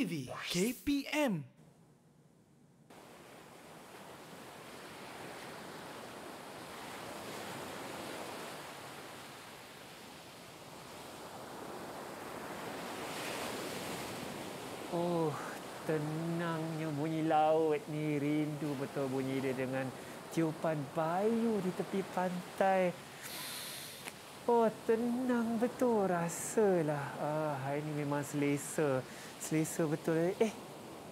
TV KPM. Oh, tenangnya bunyi laut ni. Rindu betul bunyi dia dengan tiupan bayu di tepi pantai. Oh, tenang betul rasalah. Ah, hari ini memang selesa. Selesa betul. Eh,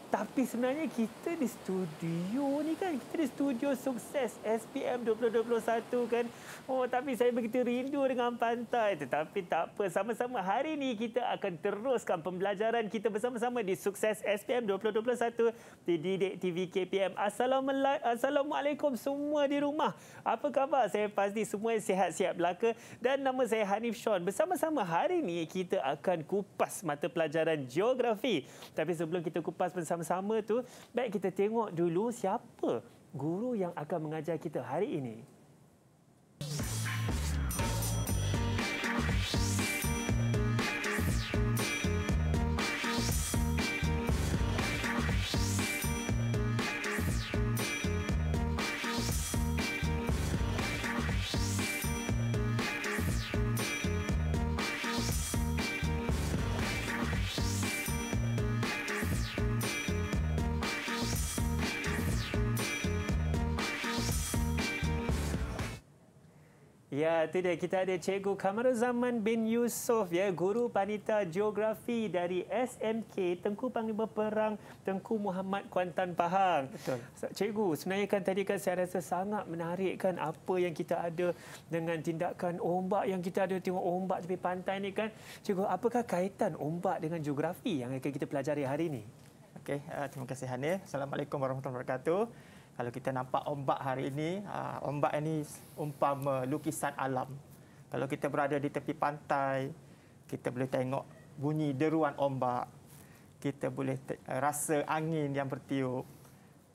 tapi sebenarnya kita di studio ni kan, kita di studio sukses SPM 2021 kan. Oh tapi saya begitu rindu dengan pantai. Tetapi tak apa, sama-sama hari ni kita akan teruskan pembelajaran kita bersama-sama di sukses SPM 2021 di Didik TV KPM. Assalamualaikum semua di rumah. Apa khabar? Saya pasti semua sihat siap belaka. Dan nama saya Hanif Sean. Bersama-sama hari ni kita akan kupas mata pelajaran geografi. Tapi sebelum kita kupas bersama bersama-sama tu baik kita tengok dulu siapa guru yang akan mengajar kita hari ini Ya, itu dia. Kita ada Cikgu Kamaru bin Yusof, ya, guru panita geografi dari SMK Tengku Panglima Perang Tengku Muhammad Kuantan Pahang. Betul. Cikgu, sebenarnya kan tadi kan saya rasa sangat menarik kan apa yang kita ada dengan tindakan ombak yang kita ada tengok ombak tepi pantai ni kan. Cikgu, apakah kaitan ombak dengan geografi yang akan kita pelajari hari ini? Okey, uh, terima kasih Hanif. Assalamualaikum warahmatullahi wabarakatuh kalau kita nampak ombak hari ini, ah, ombak ini umpama lukisan alam. Kalau kita berada di tepi pantai, kita boleh tengok bunyi deruan ombak. Kita boleh ah, rasa angin yang bertiup.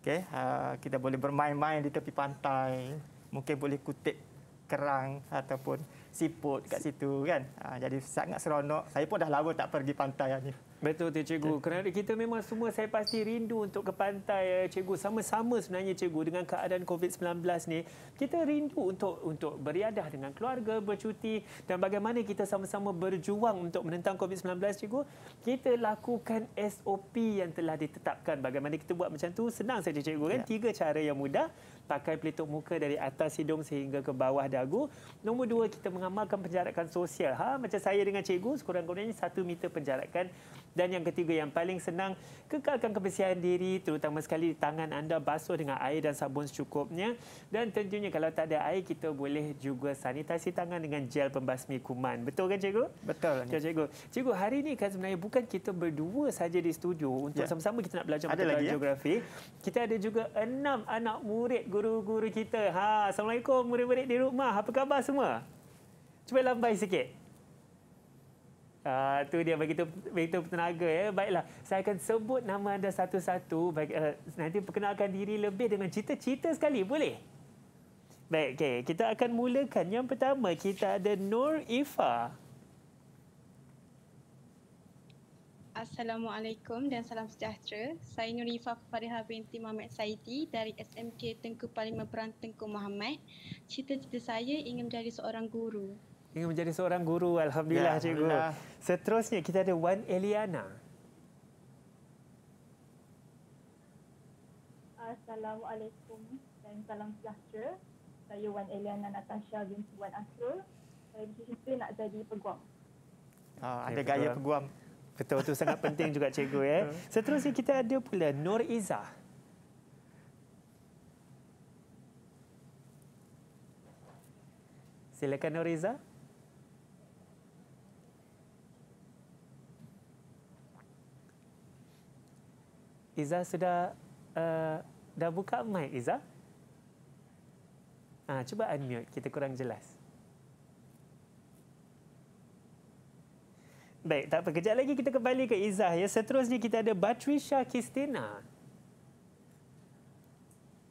Okay? Ah, kita boleh bermain-main di tepi pantai. Mungkin boleh kutip kerang ataupun siput kat situ kan. Uh, jadi sangat seronok. Saya pun dah lama tak pergi pantai ni. Betul tu cikgu. Kerana kita memang semua saya pasti rindu untuk ke pantai eh, cikgu. Sama-sama sebenarnya cikgu dengan keadaan COVID-19 ni. Kita rindu untuk untuk beriadah dengan keluarga, bercuti dan bagaimana kita sama-sama berjuang untuk menentang COVID-19 cikgu. Kita lakukan SOP yang telah ditetapkan. Bagaimana kita buat macam tu? Senang saja cikgu kan? Ya. Tiga cara yang mudah pakai pelitup muka dari atas hidung sehingga ke bawah dagu. Nombor dua, kita mengamalkan penjarakan sosial. Ha, macam saya dengan cikgu, sekurang-kurangnya satu meter penjarakan. Dan yang ketiga, yang paling senang, kekalkan kebersihan diri, terutama sekali di tangan anda basuh dengan air dan sabun secukupnya. Dan tentunya kalau tak ada air, kita boleh juga sanitasi tangan dengan gel pembasmi kuman. Betul kan cikgu? Betul. Ya, cikgu. cikgu, hari ini kan sebenarnya bukan kita berdua saja di studio untuk ya. sama-sama ya. kita nak belajar ada lagi, ya? geografi. Ya? Kita ada juga enam anak murid guru-guru kita. Ha, Assalamualaikum murid-murid di rumah. Apa khabar semua? Cuba lambai sikit. Ah, tu dia begitu begitu tenaga ya. Baiklah, saya akan sebut nama anda satu-satu. uh, nanti perkenalkan diri lebih dengan cerita-cerita sekali, boleh? Baik, okay. kita akan mulakan. Yang pertama, kita ada Nur Ifa. Assalamualaikum dan salam sejahtera. Saya Nurifa Fariha binti Muhammad Saidi dari SMK Tengku Parlimen Perang Tengku Muhammad. Cita-cita saya ingin menjadi seorang guru. Ingin menjadi seorang guru. Alhamdulillah, ya, cikgu. Alhamdulillah. Seterusnya, kita ada Wan Eliana. Assalamualaikum dan salam sejahtera. Saya Wan Eliana Natasha binti Wan Asrul. Saya cita nak jadi peguam. Ah, ada okay, gaya peguam. Betul betul sangat penting juga cikgu ya. Seterusnya kita ada pula Nur Iza. Silakan Nur Iza. Iza sudah uh, dah buka mic Iza? Ah, cuba unmute, kita kurang jelas. Baik, tak apa. Kejap lagi kita kembali ke Izzah. Ya. Seterusnya kita ada Batrisha Kistina.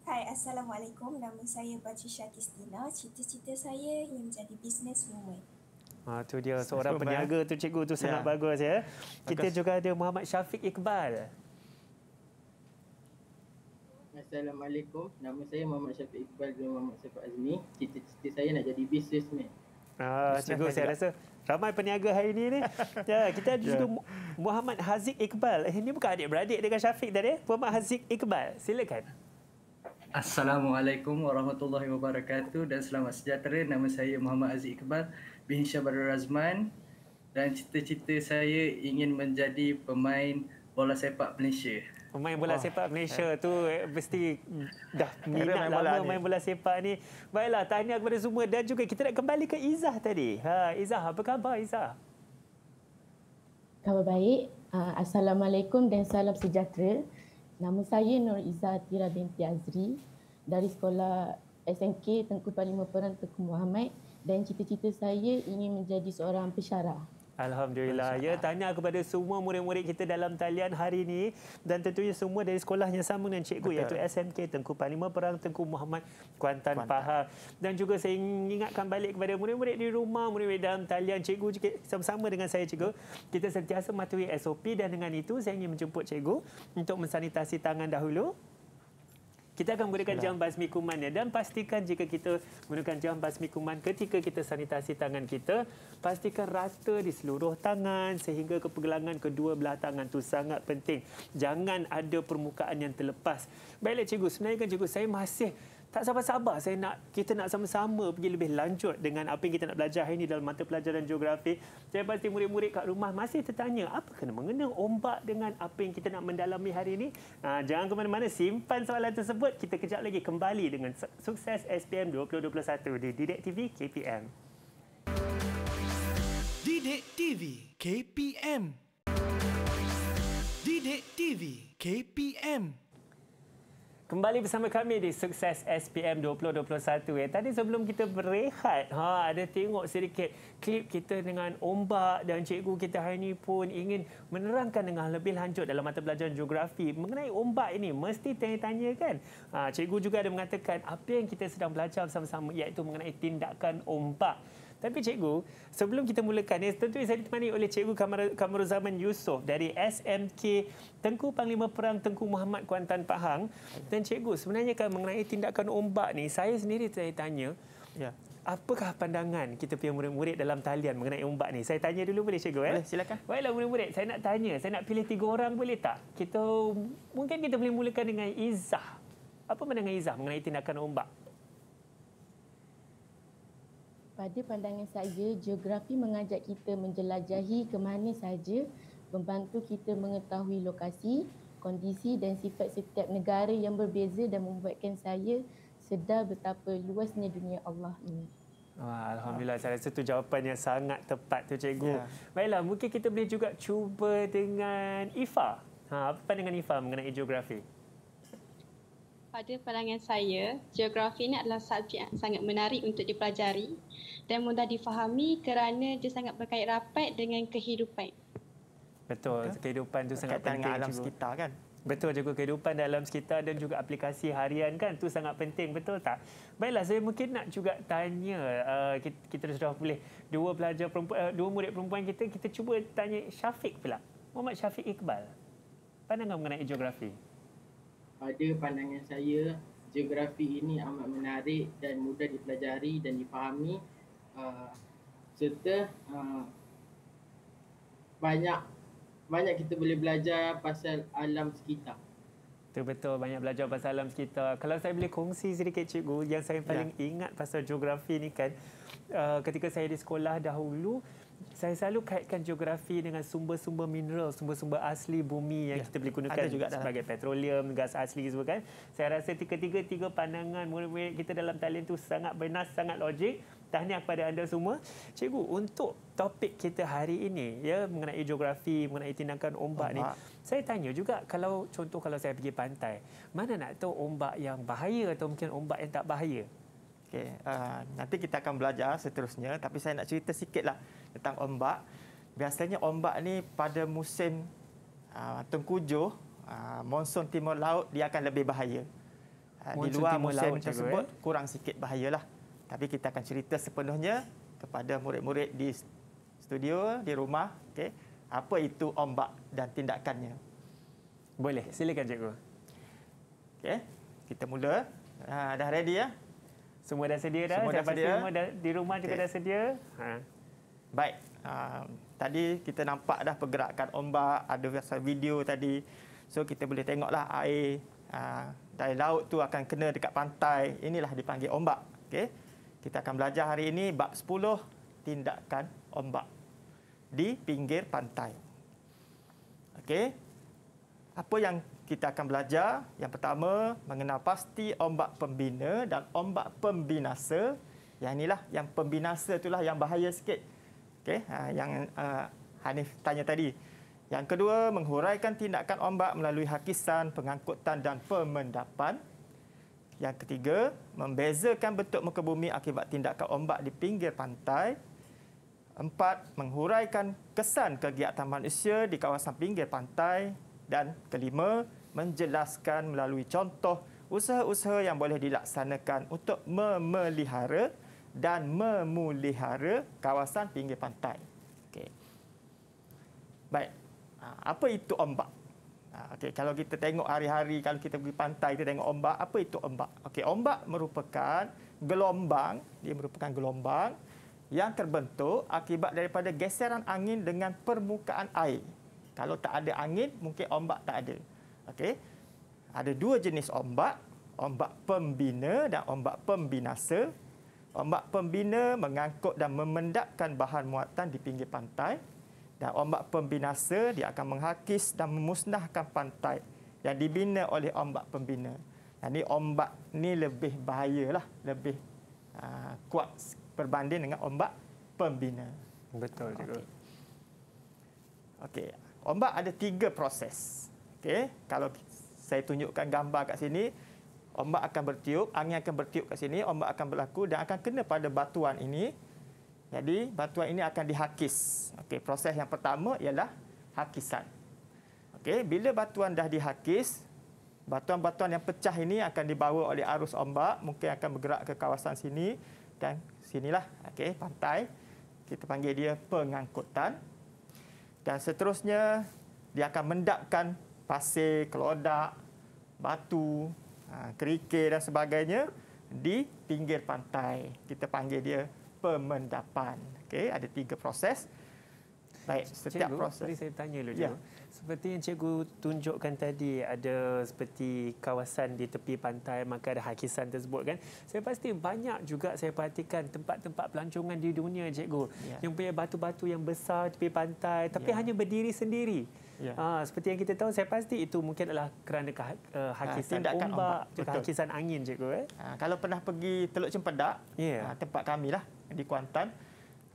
Hai, Assalamualaikum. Nama saya Batrisha Kistina. Cita-cita saya ingin menjadi businesswoman. Ah, tu dia seorang Sebab eh? peniaga tu cikgu tu ya. sangat bagus ya. Kita Agus. juga ada Muhammad Syafiq Iqbal. Assalamualaikum. Nama saya Muhammad Syafiq Iqbal dan Muhammad Syafiq Azmi. Cita-cita saya nak jadi businessman. Ah, cikgu saya rasa ramai peniaga hari ini ni. Ya, kita ada ya. juga Muhammad Haziq Iqbal. Ini eh, bukan adik-beradik dengan Syafiq tadi. Eh? Muhammad Haziq Iqbal, silakan. Assalamualaikum warahmatullahi wabarakatuh dan selamat sejahtera. Nama saya Muhammad Aziz Iqbal bin Syabarul Razman dan cita-cita saya ingin menjadi pemain bola sepak Malaysia pemain bola ah. sepak Malaysia eh. tu eh, mesti dah minat main bola lama ni. main bola sepak ni. Baiklah, tahniah kepada semua dan juga kita nak kembali ke Izzah tadi. Ha, Izzah, apa khabar Izzah? Khabar baik. Ah, Assalamualaikum dan salam sejahtera. Nama saya Nur Izzah Tira binti Azri dari sekolah SNK Tengku Parlimen Peran Tengku Muhammad dan cita-cita saya ingin menjadi seorang pesyarah. Alhamdulillah. Ya, tanya kepada semua murid-murid kita dalam talian hari ini dan tentunya semua dari sekolah yang sama dengan cikgu Betul. iaitu SMK Tengku Panlima Perang Tengku Muhammad Kuantan, Kuantan. Pahang. Dan juga saya ingatkan balik kepada murid-murid di rumah, murid-murid dalam talian cikgu sama-sama dengan saya cikgu. Kita sentiasa matuhi SOP dan dengan itu saya ingin menjemput cikgu untuk mensanitasi tangan dahulu kita akan gunakan ya. jam basmi kuman ya dan pastikan jika kita gunakan jam basmi kuman ketika kita sanitasi tangan kita pastikan rata di seluruh tangan sehingga ke kedua belah tangan tu sangat penting jangan ada permukaan yang terlepas baiklah cikgu sebenarnya kan cikgu saya masih tak sabar-sabar saya nak kita nak sama-sama pergi lebih lanjut dengan apa yang kita nak belajar hari ini dalam mata pelajaran geografi. Saya pasti murid-murid kat rumah masih tertanya apa kena mengena ombak dengan apa yang kita nak mendalami hari ini. Ha, jangan ke mana-mana simpan soalan tersebut. Kita kejap lagi kembali dengan sukses SPM 2021 di Didik TV KPM. Didik TV KPM Didik TV KPM Kembali bersama kami di Sukses SPM 2021. Ya. Tadi sebelum kita berehat, ha, ada tengok sedikit klip kita dengan ombak dan cikgu kita hari ini pun ingin menerangkan dengan lebih lanjut dalam mata pelajaran geografi mengenai ombak ini. Mesti tanya-tanya kan? Ha, cikgu juga ada mengatakan apa yang kita sedang belajar bersama-sama iaitu mengenai tindakan ombak. Tapi cikgu, sebelum kita mulakan, tentu saya ditemani oleh cikgu Kamaruzaman Yusof dari SMK Tengku Panglima Perang Tengku Muhammad Kuantan Pahang. Dan cikgu, sebenarnya kan mengenai tindakan ombak ni, saya sendiri saya tanya, ya. Apakah pandangan kita punya murid-murid dalam talian mengenai ombak ni? Saya tanya dulu boleh cikgu? Ya? Boleh, silakan. Baiklah murid-murid, saya nak tanya. Saya nak pilih tiga orang boleh tak? Kita Mungkin kita boleh mulakan dengan Izzah. Apa pandangan Izzah mengenai tindakan ombak? pada pandangan saya geografi mengajak kita menjelajahi ke mana saja membantu kita mengetahui lokasi, kondisi dan sifat setiap negara yang berbeza dan membuatkan saya sedar betapa luasnya dunia Allah ini. Wah, Alhamdulillah, saya rasa itu jawapan yang sangat tepat tu cikgu. Ya. Baiklah, mungkin kita boleh juga cuba dengan Ifa. Ha, apa pandangan Ifa mengenai geografi? pada pandangan saya, geografi ini adalah subjek yang sangat menarik untuk dipelajari dan mudah difahami kerana dia sangat berkait rapat dengan kehidupan. Betul, Betul. kehidupan itu sangat penting dalam alam juga. sekitar kan. Betul juga kehidupan dalam sekitar dan juga aplikasi harian kan tu sangat penting betul tak? Baiklah saya mungkin nak juga tanya uh, kita, kita sudah boleh dua pelajar perempuan uh, dua murid perempuan kita kita cuba tanya Syafiq pula. Muhammad Syafiq Iqbal. Pandangan mengenai geografi pada pandangan saya geografi ini amat menarik dan mudah dipelajari dan dipahami uh, serta uh, banyak banyak kita boleh belajar pasal alam sekitar Betul betul banyak belajar pasal alam sekitar. Kalau saya boleh kongsi sedikit cikgu yang saya paling ya. ingat pasal geografi ni kan uh, ketika saya di sekolah dahulu saya selalu kaitkan geografi dengan sumber-sumber mineral, sumber-sumber asli bumi yang ya, kita boleh gunakan juga sebagai petroleum, gas asli semua kan. Saya rasa tiga-tiga tiga pandangan murid-murid kita dalam talian itu sangat benar, sangat logik. Tahniah kepada anda semua. Cikgu, untuk topik kita hari ini ya mengenai geografi, mengenai tindakan ombak, ombak. ni. Saya tanya juga kalau contoh kalau saya pergi pantai, mana nak tahu ombak yang bahaya atau mungkin ombak yang tak bahaya? Okay, uh, nanti kita akan belajar seterusnya tapi saya nak cerita sikitlah. lah tentang ombak. Biasanya ombak ni pada musim uh, tengkujuh, uh, monsun timur laut dia akan lebih bahaya. Uh, di luar musim laut tersebut cikgu, eh? kurang sikit bahayalah. Tapi kita akan cerita sepenuhnya kepada murid-murid di studio, di rumah, Okay, Apa itu ombak dan tindakannya? Boleh, silakan cikgu. Okay, kita mula. Uh, dah ready ya? Semua dah sedia dah. Semua dah sedia. Semua dah, di rumah okay. juga dah sedia. Ha. Baik. Uh, tadi kita nampak dah pergerakan ombak, ada video tadi. So kita boleh tengoklah air uh, dari laut tu akan kena dekat pantai. Inilah dipanggil ombak. Okey. Kita akan belajar hari ini bab 10 tindakan ombak di pinggir pantai. Okey. Apa yang kita akan belajar? Yang pertama, mengenal pasti ombak pembina dan ombak pembinasa. Yang inilah yang pembinasa itulah yang bahaya sikit okay, uh, ha, yang uh, Hanif tanya tadi. Yang kedua, menghuraikan tindakan ombak melalui hakisan, pengangkutan dan pemendapan. Yang ketiga, membezakan bentuk muka bumi akibat tindakan ombak di pinggir pantai. Empat, menghuraikan kesan kegiatan manusia di kawasan pinggir pantai. Dan kelima, menjelaskan melalui contoh usaha-usaha yang boleh dilaksanakan untuk memelihara dan memulihara kawasan pinggir pantai. Okey. Baik. Ha, apa itu ombak? Ha, okay, kalau kita tengok hari-hari kalau kita pergi pantai kita tengok ombak, apa itu ombak? Okey, ombak merupakan gelombang, dia merupakan gelombang yang terbentuk akibat daripada geseran angin dengan permukaan air. Kalau tak ada angin, mungkin ombak tak ada. Okay, Ada dua jenis ombak, ombak pembina dan ombak pembinasa ombak pembina mengangkut dan memendatkan bahan muatan di pinggir pantai dan ombak pembinasa dia akan menghakis dan memusnahkan pantai yang dibina oleh ombak pembina. Jadi ombak ni lebih bahaya lah, lebih uh, kuat berbanding dengan ombak pembina. Betul okay. juga. Okey, ombak ada tiga proses. Okey, kalau saya tunjukkan gambar kat sini, ombak akan bertiup, angin akan bertiup ke sini, ombak akan berlaku dan akan kena pada batuan ini. Jadi batuan ini akan dihakis. Okey, proses yang pertama ialah hakisan. Okey, bila batuan dah dihakis, batuan-batuan yang pecah ini akan dibawa oleh arus ombak, mungkin akan bergerak ke kawasan sini dan sinilah okey pantai kita panggil dia pengangkutan. Dan seterusnya dia akan mendapkan pasir, kelodak, batu, Ha, kerikil dan sebagainya di pinggir pantai. Kita panggil dia pemendapan. Okey, ada tiga proses. Baik, setiap cikgu, proses. Cikgu, saya tanya dulu. Ya. Seperti yang cikgu tunjukkan tadi, ada seperti kawasan di tepi pantai, maka ada hakisan tersebut kan. Saya pasti banyak juga saya perhatikan tempat-tempat pelancongan di dunia, cikgu. Ya. Yang punya batu-batu yang besar tepi pantai, tapi ya. hanya berdiri sendiri. Ya. Ha, seperti yang kita tahu, saya pasti itu mungkin adalah kerana ke, uh, eh, ah, hakisan ha, ombak, ombak, juga hakisan angin, cikgu. Eh? Ha, kalau pernah pergi Teluk Cempedak, ya. ha, tempat kami lah di Kuantan,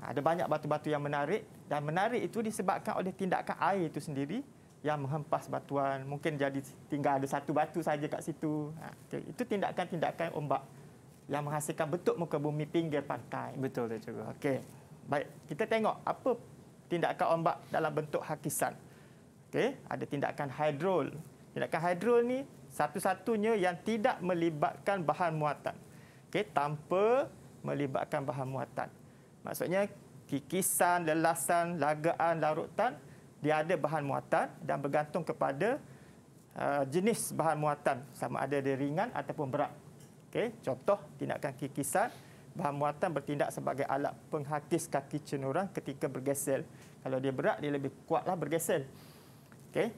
ada banyak batu-batu yang menarik dan menarik itu disebabkan oleh tindakan air itu sendiri yang menghempas batuan mungkin jadi tinggal ada satu batu saja kat situ ha, itu tindakan-tindakan ombak yang menghasilkan bentuk muka bumi pinggir pantai betul tu eh, cikgu okey baik kita tengok apa tindakan ombak dalam bentuk hakisan Okey, ada tindakan hidrol. Tindakan hidrol ni satu-satunya yang tidak melibatkan bahan muatan. Okey, tanpa melibatkan bahan muatan. Maksudnya kikisan, lelasan, lagaan, larutan dia ada bahan muatan dan bergantung kepada uh, jenis bahan muatan sama ada dia ringan ataupun berat. Okey, contoh tindakan kikisan bahan muatan bertindak sebagai alat penghakis kaki cenurah ketika bergesel. Kalau dia berat dia lebih kuatlah bergesel. Okey.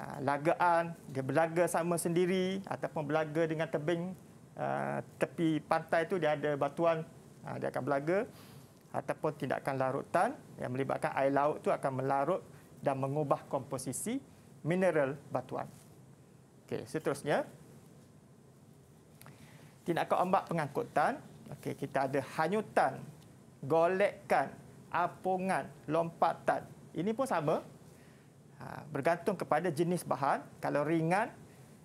Ha, lagaan, dia berlaga sama sendiri ataupun berlaga dengan tebing uh, tepi pantai itu dia ada batuan, ha, dia akan berlaga ataupun tindakan larutan yang melibatkan air laut itu akan melarut dan mengubah komposisi mineral batuan. Okey, seterusnya. Tindakan ombak pengangkutan. Okey, kita ada hanyutan, golekkan, apungan, lompatan. Ini pun sama, Ha, bergantung kepada jenis bahan. Kalau ringan,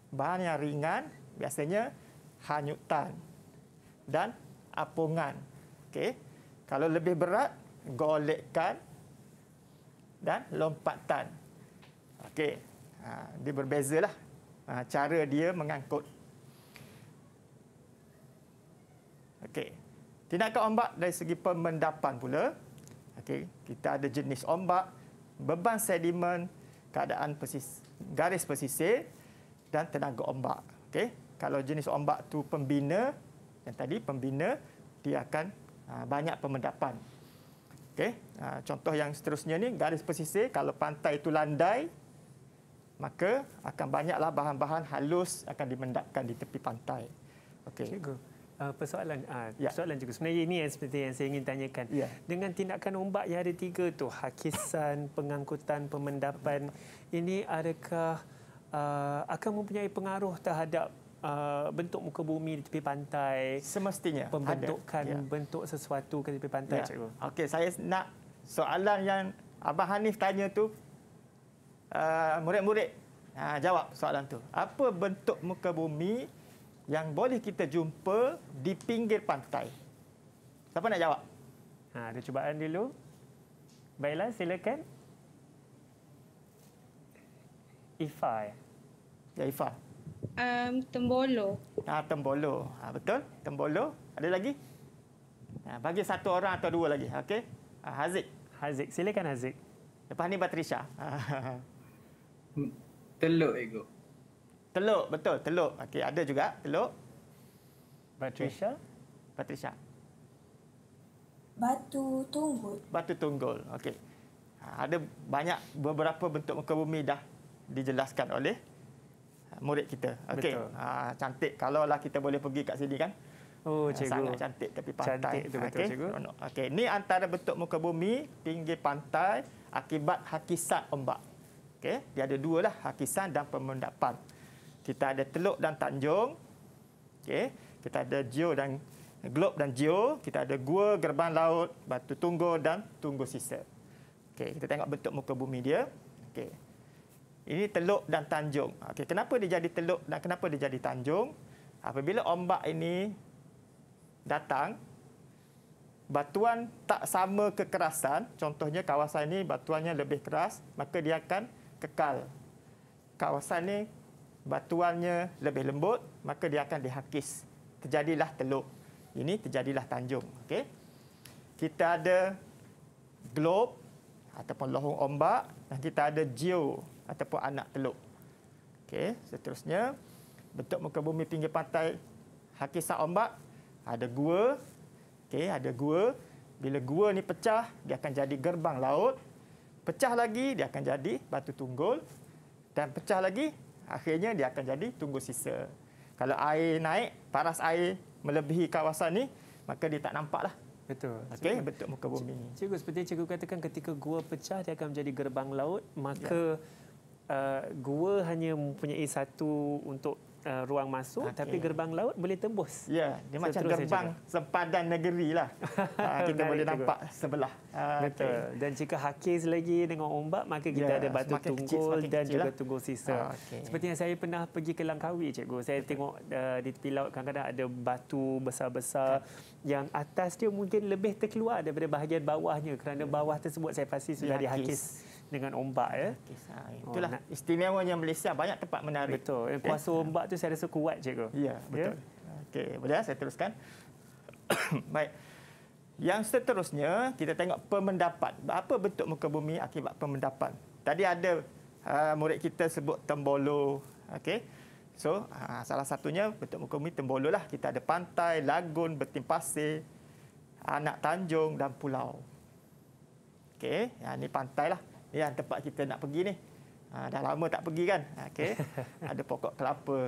bahan yang ringan biasanya hanyutan dan apungan. Okey. Kalau lebih berat, golekkan dan lompatan. Okey. Ha, dia berbezalah ha, cara dia mengangkut. Okey. Tindakan ombak dari segi pemendapan pula. Okey, kita ada jenis ombak, beban sedimen, keadaan persis, garis pesisir dan tenaga ombak. Okey, kalau jenis ombak tu pembina, yang tadi pembina dia akan ah, banyak pemendapan. Okey, ah, contoh yang seterusnya ni garis pesisir kalau pantai itu landai maka akan banyaklah bahan-bahan halus akan dimendapkan di tepi pantai. Okey. Uh, persoalan uh, ya. persoalan juga sebenarnya ini yang seperti yang saya ingin tanyakan ya. dengan tindakan ombak yang ada tiga tu hakisan pengangkutan pemendapan ini adakah uh, akan mempunyai pengaruh terhadap uh, bentuk muka bumi di tepi pantai semestinya pembentukan Ya. bentuk sesuatu di tepi pantai ya. cikgu okey saya nak soalan yang abah Hanif tanya tu uh, murid-murid uh, jawab soalan tu apa bentuk muka bumi yang boleh kita jumpa di pinggir pantai? Siapa nak jawab? Ha, ada cubaan dulu. Baiklah, silakan. Ifa. Ya, ya Ifa. Um, tembolo. Ah, tembolo. Ha, betul. Tembolo. Ada lagi? Ha, bagi satu orang atau dua lagi. okay? Ha, ah, Haziq. Haziq. Silakan Haziq. Lepas ni Patricia. Teluk ego. Teluk, betul. Teluk. Okey, ada juga. Teluk. Patricia. Okay. Patricia. Batu tunggul. Batu tunggul. Okey. Ha, ada banyak beberapa bentuk muka bumi dah dijelaskan oleh ha, murid kita. Okey. Ha, cantik. Kalau lah kita boleh pergi kat sini kan. Oh, cikgu. Sangat cantik tapi pantai. Cantik itu betul, okay. cikgu. Okey. Ini antara bentuk muka bumi pinggir pantai akibat hakisat ombak. Okey. Dia ada dua lah. Hakisan dan pemendapan kita ada teluk dan tanjung okey kita ada geo dan globe dan geo kita ada gua gerbang laut batu tunggu dan tunggu sisa okey kita tengok bentuk muka bumi dia okey ini teluk dan tanjung okey kenapa dia jadi teluk dan kenapa dia jadi tanjung apabila ombak ini datang batuan tak sama kekerasan contohnya kawasan ini batuannya lebih keras maka dia akan kekal kawasan ini batuannya lebih lembut, maka dia akan dihakis. Terjadilah teluk. Ini terjadilah tanjung. Okay. Kita ada globe ataupun lohong ombak dan kita ada geo ataupun anak teluk. Okay. seterusnya bentuk muka bumi pinggir pantai hakisan ombak ada gua. Okay. ada gua. Bila gua ni pecah, dia akan jadi gerbang laut. Pecah lagi, dia akan jadi batu tunggul. Dan pecah lagi, akhirnya dia akan jadi tunggu sisa. Kalau air naik, paras air melebihi kawasan ni, maka dia tak nampak lah. Betul. Okey, bentuk muka bumi. ni. Cikgu seperti yang cikgu katakan ketika gua pecah dia akan menjadi gerbang laut, maka ya. uh, gua hanya mempunyai satu untuk uh, ruang masuk okay. Ah, tapi gerbang laut boleh tembus. Ya, yeah, dia Seterus macam gerbang sempadan negeri lah. uh, kita Menarik boleh nampak juga. sebelah. Uh, Betul. Okay. Dan jika hakis lagi dengan ombak maka kita yeah, ada batu tunggul kecil, dan juga lah. tunggul sisa. Uh, okay. Seperti yang saya pernah pergi ke Langkawi cikgu. Saya Betul. tengok uh, di tepi laut kadang-kadang ada batu besar-besar yeah. yang atas dia mungkin lebih terkeluar daripada bahagian bawahnya kerana ya. bawah tersebut saya pasti sudah dihakis. hakis dengan ombak ya. Oh, Itulah oh, istimewanya Malaysia banyak tempat menarik. Betul. Okay. Eh, ya. Kuasa ombak tu saya rasa kuat je cikgu. Ya, ya. betul. Yeah? Okey, boleh saya teruskan? Baik. Yang seterusnya kita tengok pemendapat. Apa bentuk muka bumi akibat pemendapat? Tadi ada uh, murid kita sebut tembolo. Okey. So, uh, salah satunya bentuk muka bumi tembolo lah Kita ada pantai, lagun, beting pasir, anak tanjung dan pulau. Okey, ya ni pantailah ya tempat kita nak pergi ni. Ha, dah lama tak pergi kan? Ha, okey. Ada pokok kelapa.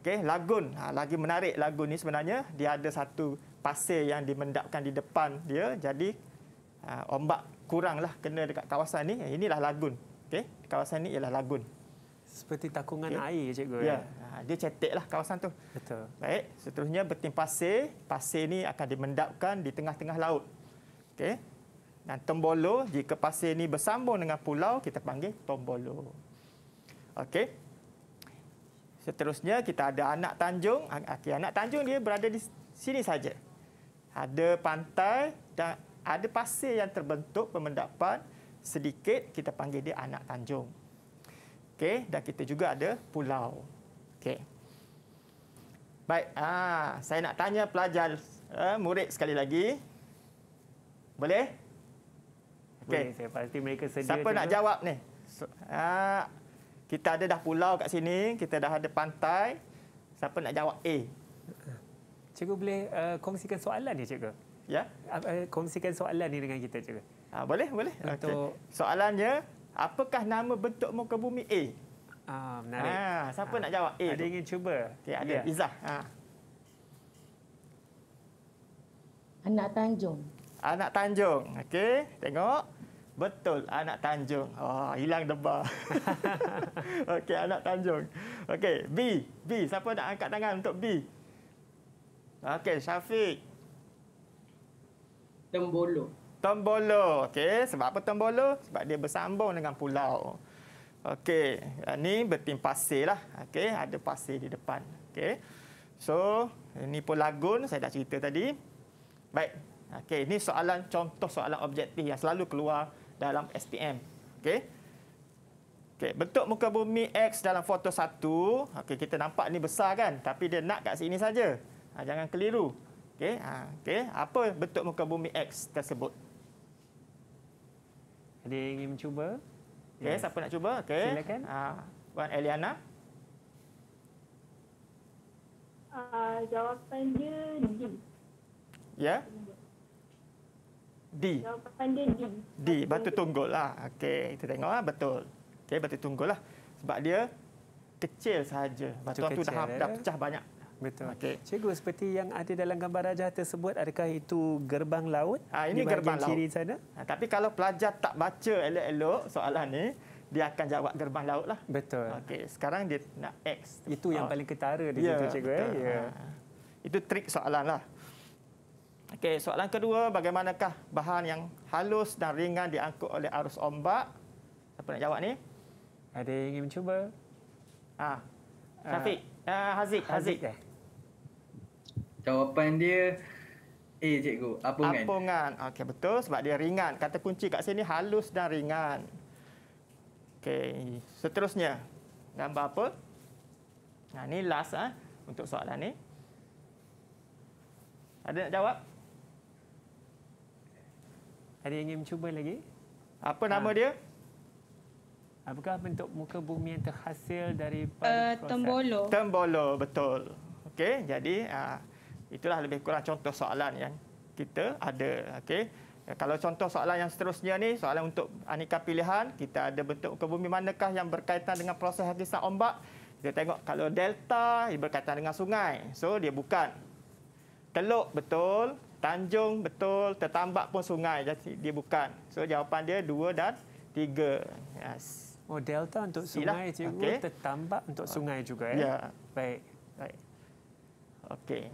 Okey, lagun. Ha, lagi menarik lagun ni sebenarnya dia ada satu pasir yang dimendapkan di depan dia. Jadi ha, ombak kuranglah kena dekat kawasan ni. Inilah lagun. Okey. Kawasan ni ialah lagun. Seperti takungan okay. air, cikgu. Ya. ya. Ha, dia cetek kawasan tu. Betul. Baik. Seterusnya, bertim pasir. Pasir ni akan dimendapkan di tengah-tengah laut. Okey. Dan tombolo, jika pasir ini bersambung dengan pulau, kita panggil tombolo. Okey. Seterusnya, kita ada anak tanjung. Ah, okay, anak tanjung dia berada di sini saja. Ada pantai dan ada pasir yang terbentuk pemendapan sedikit. Kita panggil dia anak tanjung. Okey, dan kita juga ada pulau. Okey. Baik, ah, saya nak tanya pelajar eh, murid sekali lagi. Boleh? okay. boleh saya pasti mereka sedia siapa dulu. nak jawab ni ha, kita ada dah pulau kat sini kita dah ada pantai siapa nak jawab A cikgu boleh uh, kongsikan soalan ni cikgu ya uh, kongsikan soalan ni dengan kita cikgu ha, boleh boleh Untuk... okay. soalannya apakah nama bentuk muka bumi A Ah, menarik. Ha, siapa ha. nak jawab? Eh, ada ingin cuba. Okay, ada. Yeah. Izzah. Ha. Anak Tanjung. Anak Tanjung. Okey, tengok. Betul, anak Tanjung. Oh, hilang debar. Okey, anak Tanjung. Okey, B. B, siapa nak angkat tangan untuk B? Okey, Syafiq. Tembolo. Tembolo. Okey, sebab apa Tembolo? Sebab dia bersambung dengan pulau. Okey, ini ah, bertim pasir lah. Okey, ada pasir di depan. Okey. So, ini pun lagun saya dah cerita tadi. Baik. Okey, ini soalan contoh soalan objektif yang selalu keluar dalam SPM. Okey. Okey, bentuk muka bumi X dalam foto satu, Okey, kita nampak ni besar kan? Tapi dia nak kat sini saja. Ha, jangan keliru. Okey. Ha, okey, apa bentuk muka bumi X tersebut? Ada yang ingin mencuba? Okey, siapa nak cuba? Okey. Silakan. Ha, Wan Eliana. Uh, jawapan dia D. Ya? Yeah? D. Jawapan dia D. D, batu tunggul lah. Okey, kita tengok lah. betul. Okey, batu tunggul lah. Sebab dia kecil saja. Batu itu tu dah, dah eh? pecah banyak. Betul. Okay. Cikgu, seperti yang ada dalam gambar rajah tersebut, adakah itu gerbang laut? Ha, ini gerbang laut. Di sana? Ha, tapi kalau pelajar tak baca elok-elok soalan ni, dia akan jawab gerbang laut lah. Betul. Okey, sekarang dia nak X. Itu oh. yang paling ketara di yeah, cikgu. Eh? Betul. Ya, Ha. Itu trik soalan lah. Okey, soalan kedua, bagaimanakah bahan yang halus dan ringan diangkut oleh arus ombak? Siapa nak jawab ni? Ada yang ingin mencuba? Ha. Ah. tapi uh, uh, Haziq, Haziq. Haziq. Eh? Jawapan dia A, eh, cikgu. Apungan. Apungan. Okey, betul sebab dia ringan. Kata kunci kat sini halus dan ringan. Okey, seterusnya. Gambar apa? Nah, ni last ah untuk soalan ni. Ada nak jawab? Ada yang ingin mencuba lagi? Apa ha. nama dia? Apakah bentuk muka bumi yang terhasil dari uh, eh, tembolo. proses? Tembolo. Tembolo, betul. Okey, jadi uh, itulah lebih kurang contoh soalan yang kita ada. Okey. Ya, kalau contoh soalan yang seterusnya ni, soalan untuk aneka pilihan, kita ada bentuk muka bumi manakah yang berkaitan dengan proses hadisan ombak? Kita tengok kalau delta, ia berkaitan dengan sungai. So, dia bukan. Teluk, betul. Tanjung betul, tertambak pun sungai jadi dia bukan. So jawapan dia dua dan tiga. Yes. Oh delta untuk oh. sungai juga. cikgu, okay. tertambak untuk sungai juga ya. Yeah. Baik. Baik. Okey.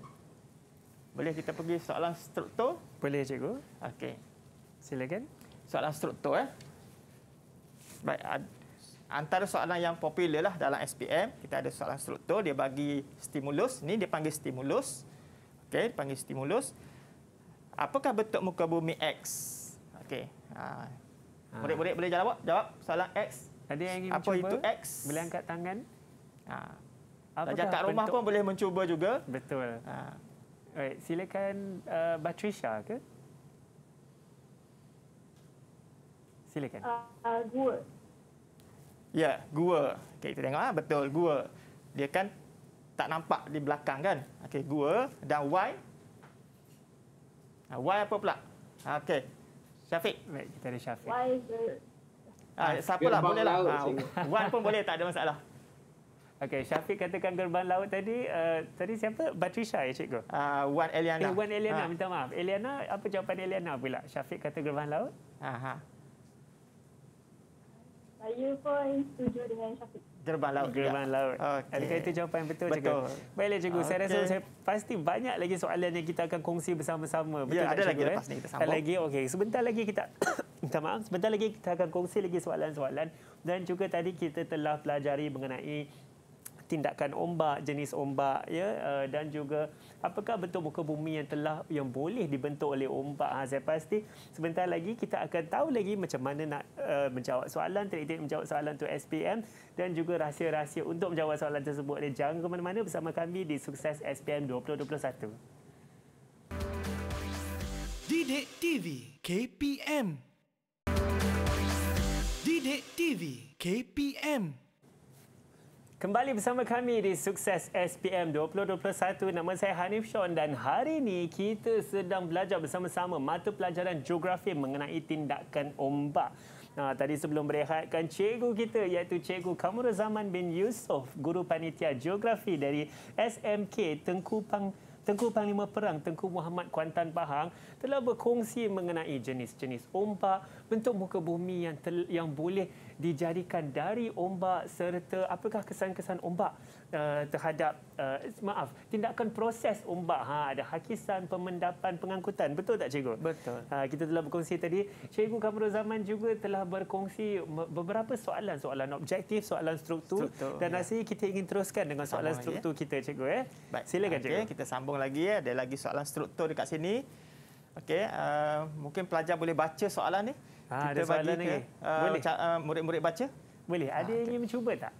Boleh kita pergi soalan struktur? Boleh cikgu. Okey. Silakan. Soalan struktur eh. Baik, antara soalan yang popular lah dalam SPM, kita ada soalan struktur, dia bagi stimulus, ni dia panggil stimulus. Okey, panggil stimulus. Apakah bentuk muka bumi X? Okey. Ha. ha. Murid-murid boleh jawab? Jawab soalan X. Tadi yang ingin Apa mencuba? itu X? Boleh angkat tangan. Ha. Belajar kat rumah pun boleh mencuba juga. Betul. Ha. Baik, silakan uh, Batrisha ke? Silakan. Uh, uh, gua. Ya, gua. Okey, kita tengok. Ha. Betul, gua. Dia kan tak nampak di belakang kan? Okey, gua dan Y Ha, y apa pula? Ha, okay, Syafiq. Baik, kita ada Syafiq. Y ha, Ah, siapalah boleh lah. Ah, pun boleh tak ada masalah. Okay, Syafiq katakan gerbang laut tadi uh, tadi siapa? Batrisha ya cikgu. uh, Wan Eliana. Eh, Wan Eliana, ha. minta maaf. Eliana, apa jawapan Eliana pula? Syafiq kata gerbang laut? Aha. Saya pun setuju dengan Syafiq. Gerbang laut. Gerbang laut. Okay. Adakah itu jawapan yang betul, betul. cikgu? Baiklah, cikgu. Okay. Saya rasa saya pasti banyak lagi soalan yang kita akan kongsi bersama-sama. Ya, betul ya, ada lagi eh? lepas ni. Kita sambung. Lagi, okay. Sebentar lagi kita... Minta maaf. Sebentar lagi kita akan kongsi lagi soalan-soalan. Dan juga tadi kita telah pelajari mengenai tindakan ombak, jenis ombak ya uh, dan juga apakah bentuk muka bumi yang telah yang boleh dibentuk oleh ombak. Ha saya pasti sebentar lagi kita akan tahu lagi macam mana nak uh, menjawab soalan, trik-trik menjawab soalan untuk SPM dan juga rahsia-rahsia untuk menjawab soalan tersebut. Ya, jangan ke mana-mana bersama kami di Sukses SPM 2021. Didik TV KPM Didik TV KPM Kembali bersama kami di Sukses SPM 2021. Nama saya Hanif Shon dan hari ini kita sedang belajar bersama-sama mata pelajaran geografi mengenai tindakan ombak. Nah, ha, tadi sebelum berehatkan cikgu kita iaitu cikgu Kamur Zaman bin Yusof, guru panitia geografi dari SMK Tengku Pang Tengku Panglima Perang Tengku Muhammad Kuantan Pahang telah berkongsi mengenai jenis-jenis ombak, bentuk muka bumi yang yang boleh dijadikan dari ombak serta apakah kesan-kesan ombak uh, terhadap uh, maaf tindakan proses ombak ha ada hakisan pemendapan pengangkutan betul tak cikgu betul ha, kita telah berkongsi tadi cikgu Kamrul Zaman juga telah berkongsi beberapa soalan soalan objektif soalan struktur, struktur dan ya. nasi kita ingin teruskan dengan soalan Sama ya. struktur ya. kita cikgu ya eh. silakan okay, cikgu kita sambung lagi ya ada lagi soalan struktur dekat sini Okey, uh, mungkin pelajar boleh baca soalan ni. Ha, Kita ada soalan ni. Uh, boleh uh, murid-murid baca? Boleh. Ada ha, yang okay. mencuba tak?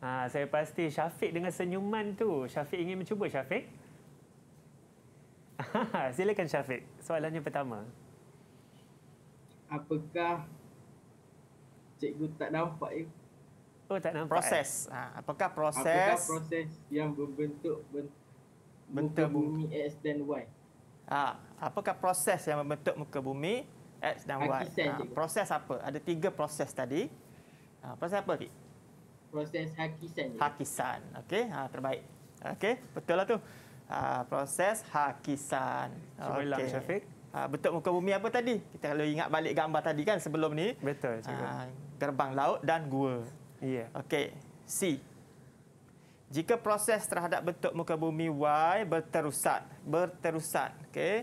Ha, saya pasti Syafiq dengan senyuman tu. Syafiq ingin mencuba Syafiq. Silakan Syafiq. Soalannya pertama. Apakah cikgu tak nampak ya? Oh tak nampak. Proses. Eh? Ha, apakah proses? Apakah proses yang berbentuk bentuk, bentuk bumi X dan Y? Ha, apakah proses yang membentuk muka bumi X dan Y? Ha, proses apa? Ada tiga proses tadi. Ha, proses apa, Fik? Proses hakisan. Je. Hakisan. Okey, ha, terbaik. Okey, betul lah tu. Ha, proses hakisan. Okay. Cuma Syafiq. Ha, bentuk muka bumi apa tadi? Kita kalau ingat balik gambar tadi kan sebelum ni. Betul. Ha, gerbang laut dan gua. Iya. Yeah. Okey, C. Jika proses terhadap bentuk muka bumi Y berterusan, berterusan, okay?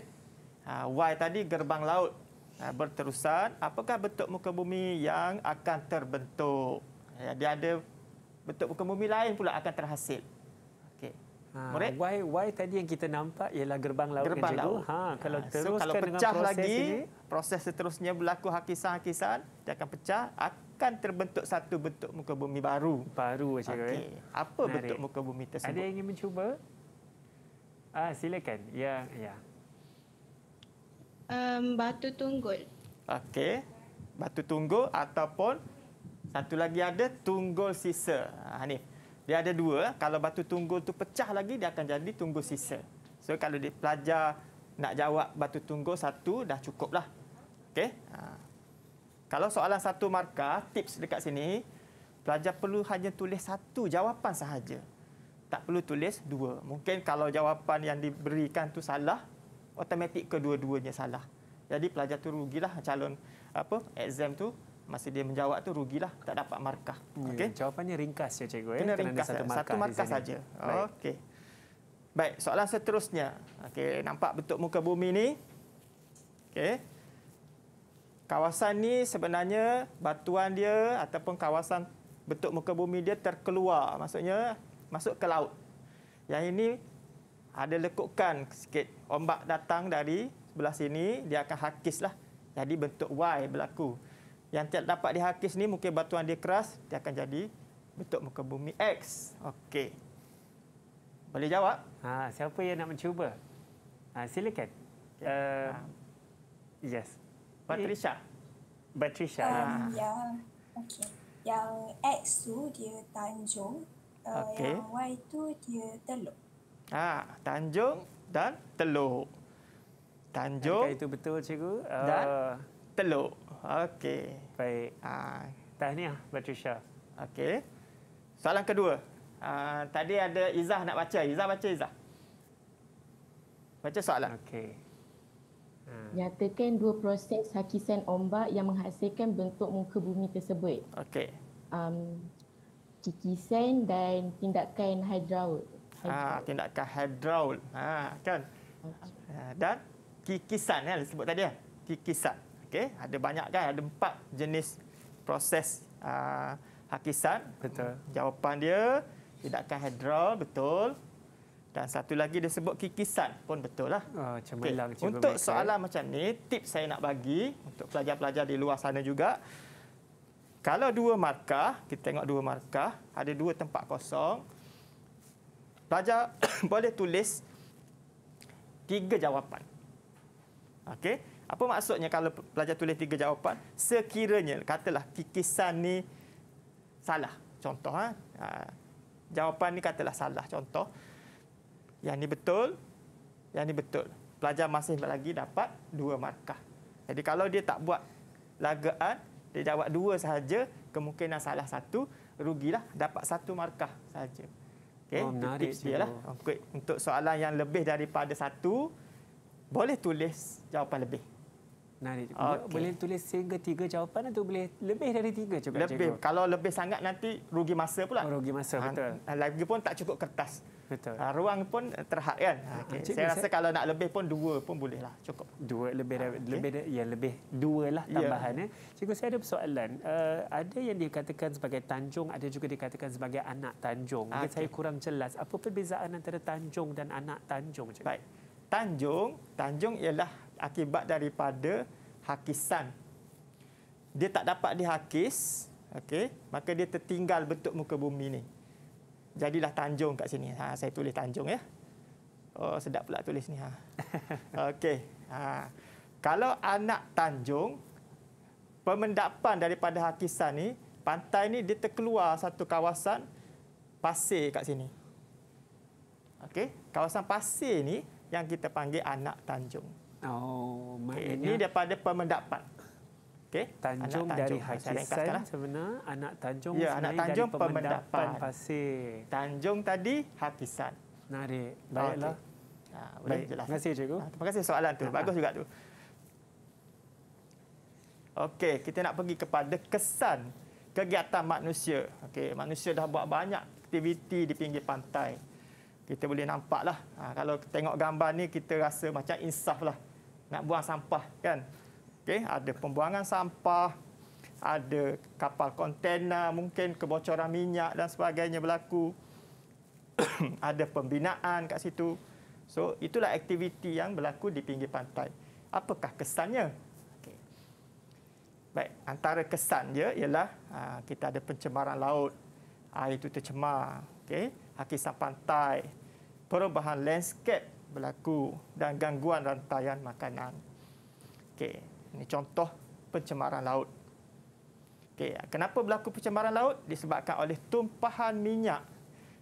Ha, y tadi gerbang laut ha, berterusan. Apakah bentuk muka bumi yang akan terbentuk? Ya, dia ada bentuk muka bumi lain pula akan terhasil. Okay. Ha, y, y tadi yang kita nampak ialah gerbang laut. Kan, gerbang laut. Ha, kalau ha, teruskan so, kalau pecah lagi, ini, proses seterusnya berlaku hakisan-hakisan, dia akan pecah akan terbentuk satu bentuk muka bumi baru. Baru saja. Okay. Kan? Apa Menarik. bentuk muka bumi tersebut? Ada yang ingin mencuba? Ah, silakan. Ya, ya. Um, batu tunggul. Okey. Batu tunggul ataupun satu lagi ada tunggul sisa. Ha, ni. Dia ada dua. Kalau batu tunggul tu pecah lagi, dia akan jadi tunggul sisa. So kalau dia pelajar nak jawab batu tunggul satu dah cukuplah Okey. Ha. Kalau soalan satu markah, tips dekat sini, pelajar perlu hanya tulis satu jawapan sahaja. Tak perlu tulis dua. Mungkin kalau jawapan yang diberikan tu salah, otomatik kedua-duanya salah. Jadi pelajar tu rugilah calon apa exam tu masih dia menjawab tu rugilah tak dapat markah. Hmm, Okey. jawapannya ringkas ya cikgu ya. Kena ringkas satu markah, satu markah saja. Okey. Baik, soalan seterusnya. Okey, nampak bentuk muka bumi ni? Okey kawasan ni sebenarnya batuan dia ataupun kawasan bentuk muka bumi dia terkeluar maksudnya masuk ke laut. Yang ini ada lekukan sikit. Ombak datang dari sebelah sini, dia akan hakislah. Jadi bentuk Y berlaku. Yang tidak dapat dihakis ni mungkin batuan dia keras, dia akan jadi bentuk muka bumi X. Okey. Boleh jawab? Ha, siapa yang nak mencuba? Ha, silakan. Okay. Uh, eh, ha. Yes. Patricia. Patricia. Ya. Um, yeah. Ah. Okey. Yang X tu dia Tanjung. Uh, okay. Yang Y tu dia Teluk. Ah, Tanjung dan Teluk. Tanjung. Adakah itu betul cikgu. Uh, dan ah. Teluk. Okey. Baik. Ah, tahniah Patricia. Okey. Soalan kedua. Uh, tadi ada Izah nak baca. Izah baca Izah. Baca soalan. Okey. Hmm. nyatakan dua proses hakisan ombak yang menghasilkan bentuk muka bumi tersebut. Okey. Um, kikisan dan tindakan hidraul. Ha, ah, tindakan hidraul. Ha, ah, kan? Ah, dan kikisan eh, yang disebut tadi ya. Kikisan. Okay. ada banyak kan? Ada empat jenis proses uh, hakisan. Betul. Jawapan dia tindakan hidraul betul. Dan satu lagi dia sebut kikisan pun betul lah. Oh, ah, okay. Untuk makan. soalan macam ni, tip saya nak bagi untuk pelajar-pelajar di luar sana juga. Kalau dua markah, kita tengok dua markah, ada dua tempat kosong. Pelajar boleh tulis tiga jawapan. Okay, Apa maksudnya kalau pelajar tulis tiga jawapan? Sekiranya katalah kikisan ni salah. Contoh ha? ha jawapan ni katalah salah contoh. Yang ini betul, yang ini betul. Pelajar masih lagi dapat dua markah. Jadi kalau dia tak buat lagaan, dia jawab dua sahaja, kemungkinan salah satu, rugilah dapat satu markah sahaja. Okay, oh, menarik dia lah. Okay. Untuk soalan yang lebih daripada satu, boleh tulis jawapan lebih. Menarik. Okay. Boleh tulis sehingga tiga jawapan atau boleh lebih dari tiga juga? Lebih. Kalau lebih sangat nanti rugi masa pula. Oh, rugi masa, ha, betul. Lagi pun tak cukup kertas. Betul. Ha, ruang pun terhad kan. Ah, okay. Saya rasa kalau nak lebih pun dua pun boleh lah. Cukup. Dua lebih ha, ah, okay. lebih ya lebih dua lah ya. tambahan yeah. eh. Cikgu saya ada persoalan. Uh, ada yang dikatakan sebagai tanjung, ada juga dikatakan sebagai anak tanjung. Okay. Saya kurang jelas apa perbezaan antara tanjung dan anak tanjung cikgu. Baik. Tanjung, tanjung ialah akibat daripada hakisan. Dia tak dapat dihakis, okay. maka dia tertinggal bentuk muka bumi ni jadilah Tanjung kat sini. Ha, saya tulis Tanjung ya. Oh, sedap pula tulis ni. Ha. Okey. Ha. Kalau anak Tanjung, pemendapan daripada Hakisan ni, pantai ni dia terkeluar satu kawasan pasir kat sini. Okey, kawasan pasir ni yang kita panggil anak Tanjung. Oh, okay. ini daripada pemendapan. Okay. Tanjung, tanjung dari Hakisan. Saya ingatkan sebenarnya anak tanjung ya, anak tanjung dari pemendapan. pemendapan pasir. Tanjung tadi Hakisan. Nari Baiklah. Okay. Ha, ya, Baik. Jelas. Terima kasih cikgu. Ha, terima kasih soalan tu. Ha. Bagus ah. juga tu. Okey, kita nak pergi kepada kesan kegiatan manusia. Okey, manusia dah buat banyak aktiviti di pinggir pantai. Kita boleh nampaklah. Ha, kalau tengok gambar ni kita rasa macam insaf lah nak buang sampah kan. Okey, ada pembuangan sampah, ada kapal kontena, mungkin kebocoran minyak dan sebagainya berlaku. ada pembinaan kat situ. So, itulah aktiviti yang berlaku di pinggir pantai. Apakah kesannya? Okay. Baik, antara kesan dia ialah ah, kita ada pencemaran laut. Air itu tercemar. Okey, hakisan pantai. Perubahan landscape berlaku dan gangguan rantaian makanan. Okey. Ini contoh pencemaran laut. Okey, kenapa berlaku pencemaran laut? Disebabkan oleh tumpahan minyak.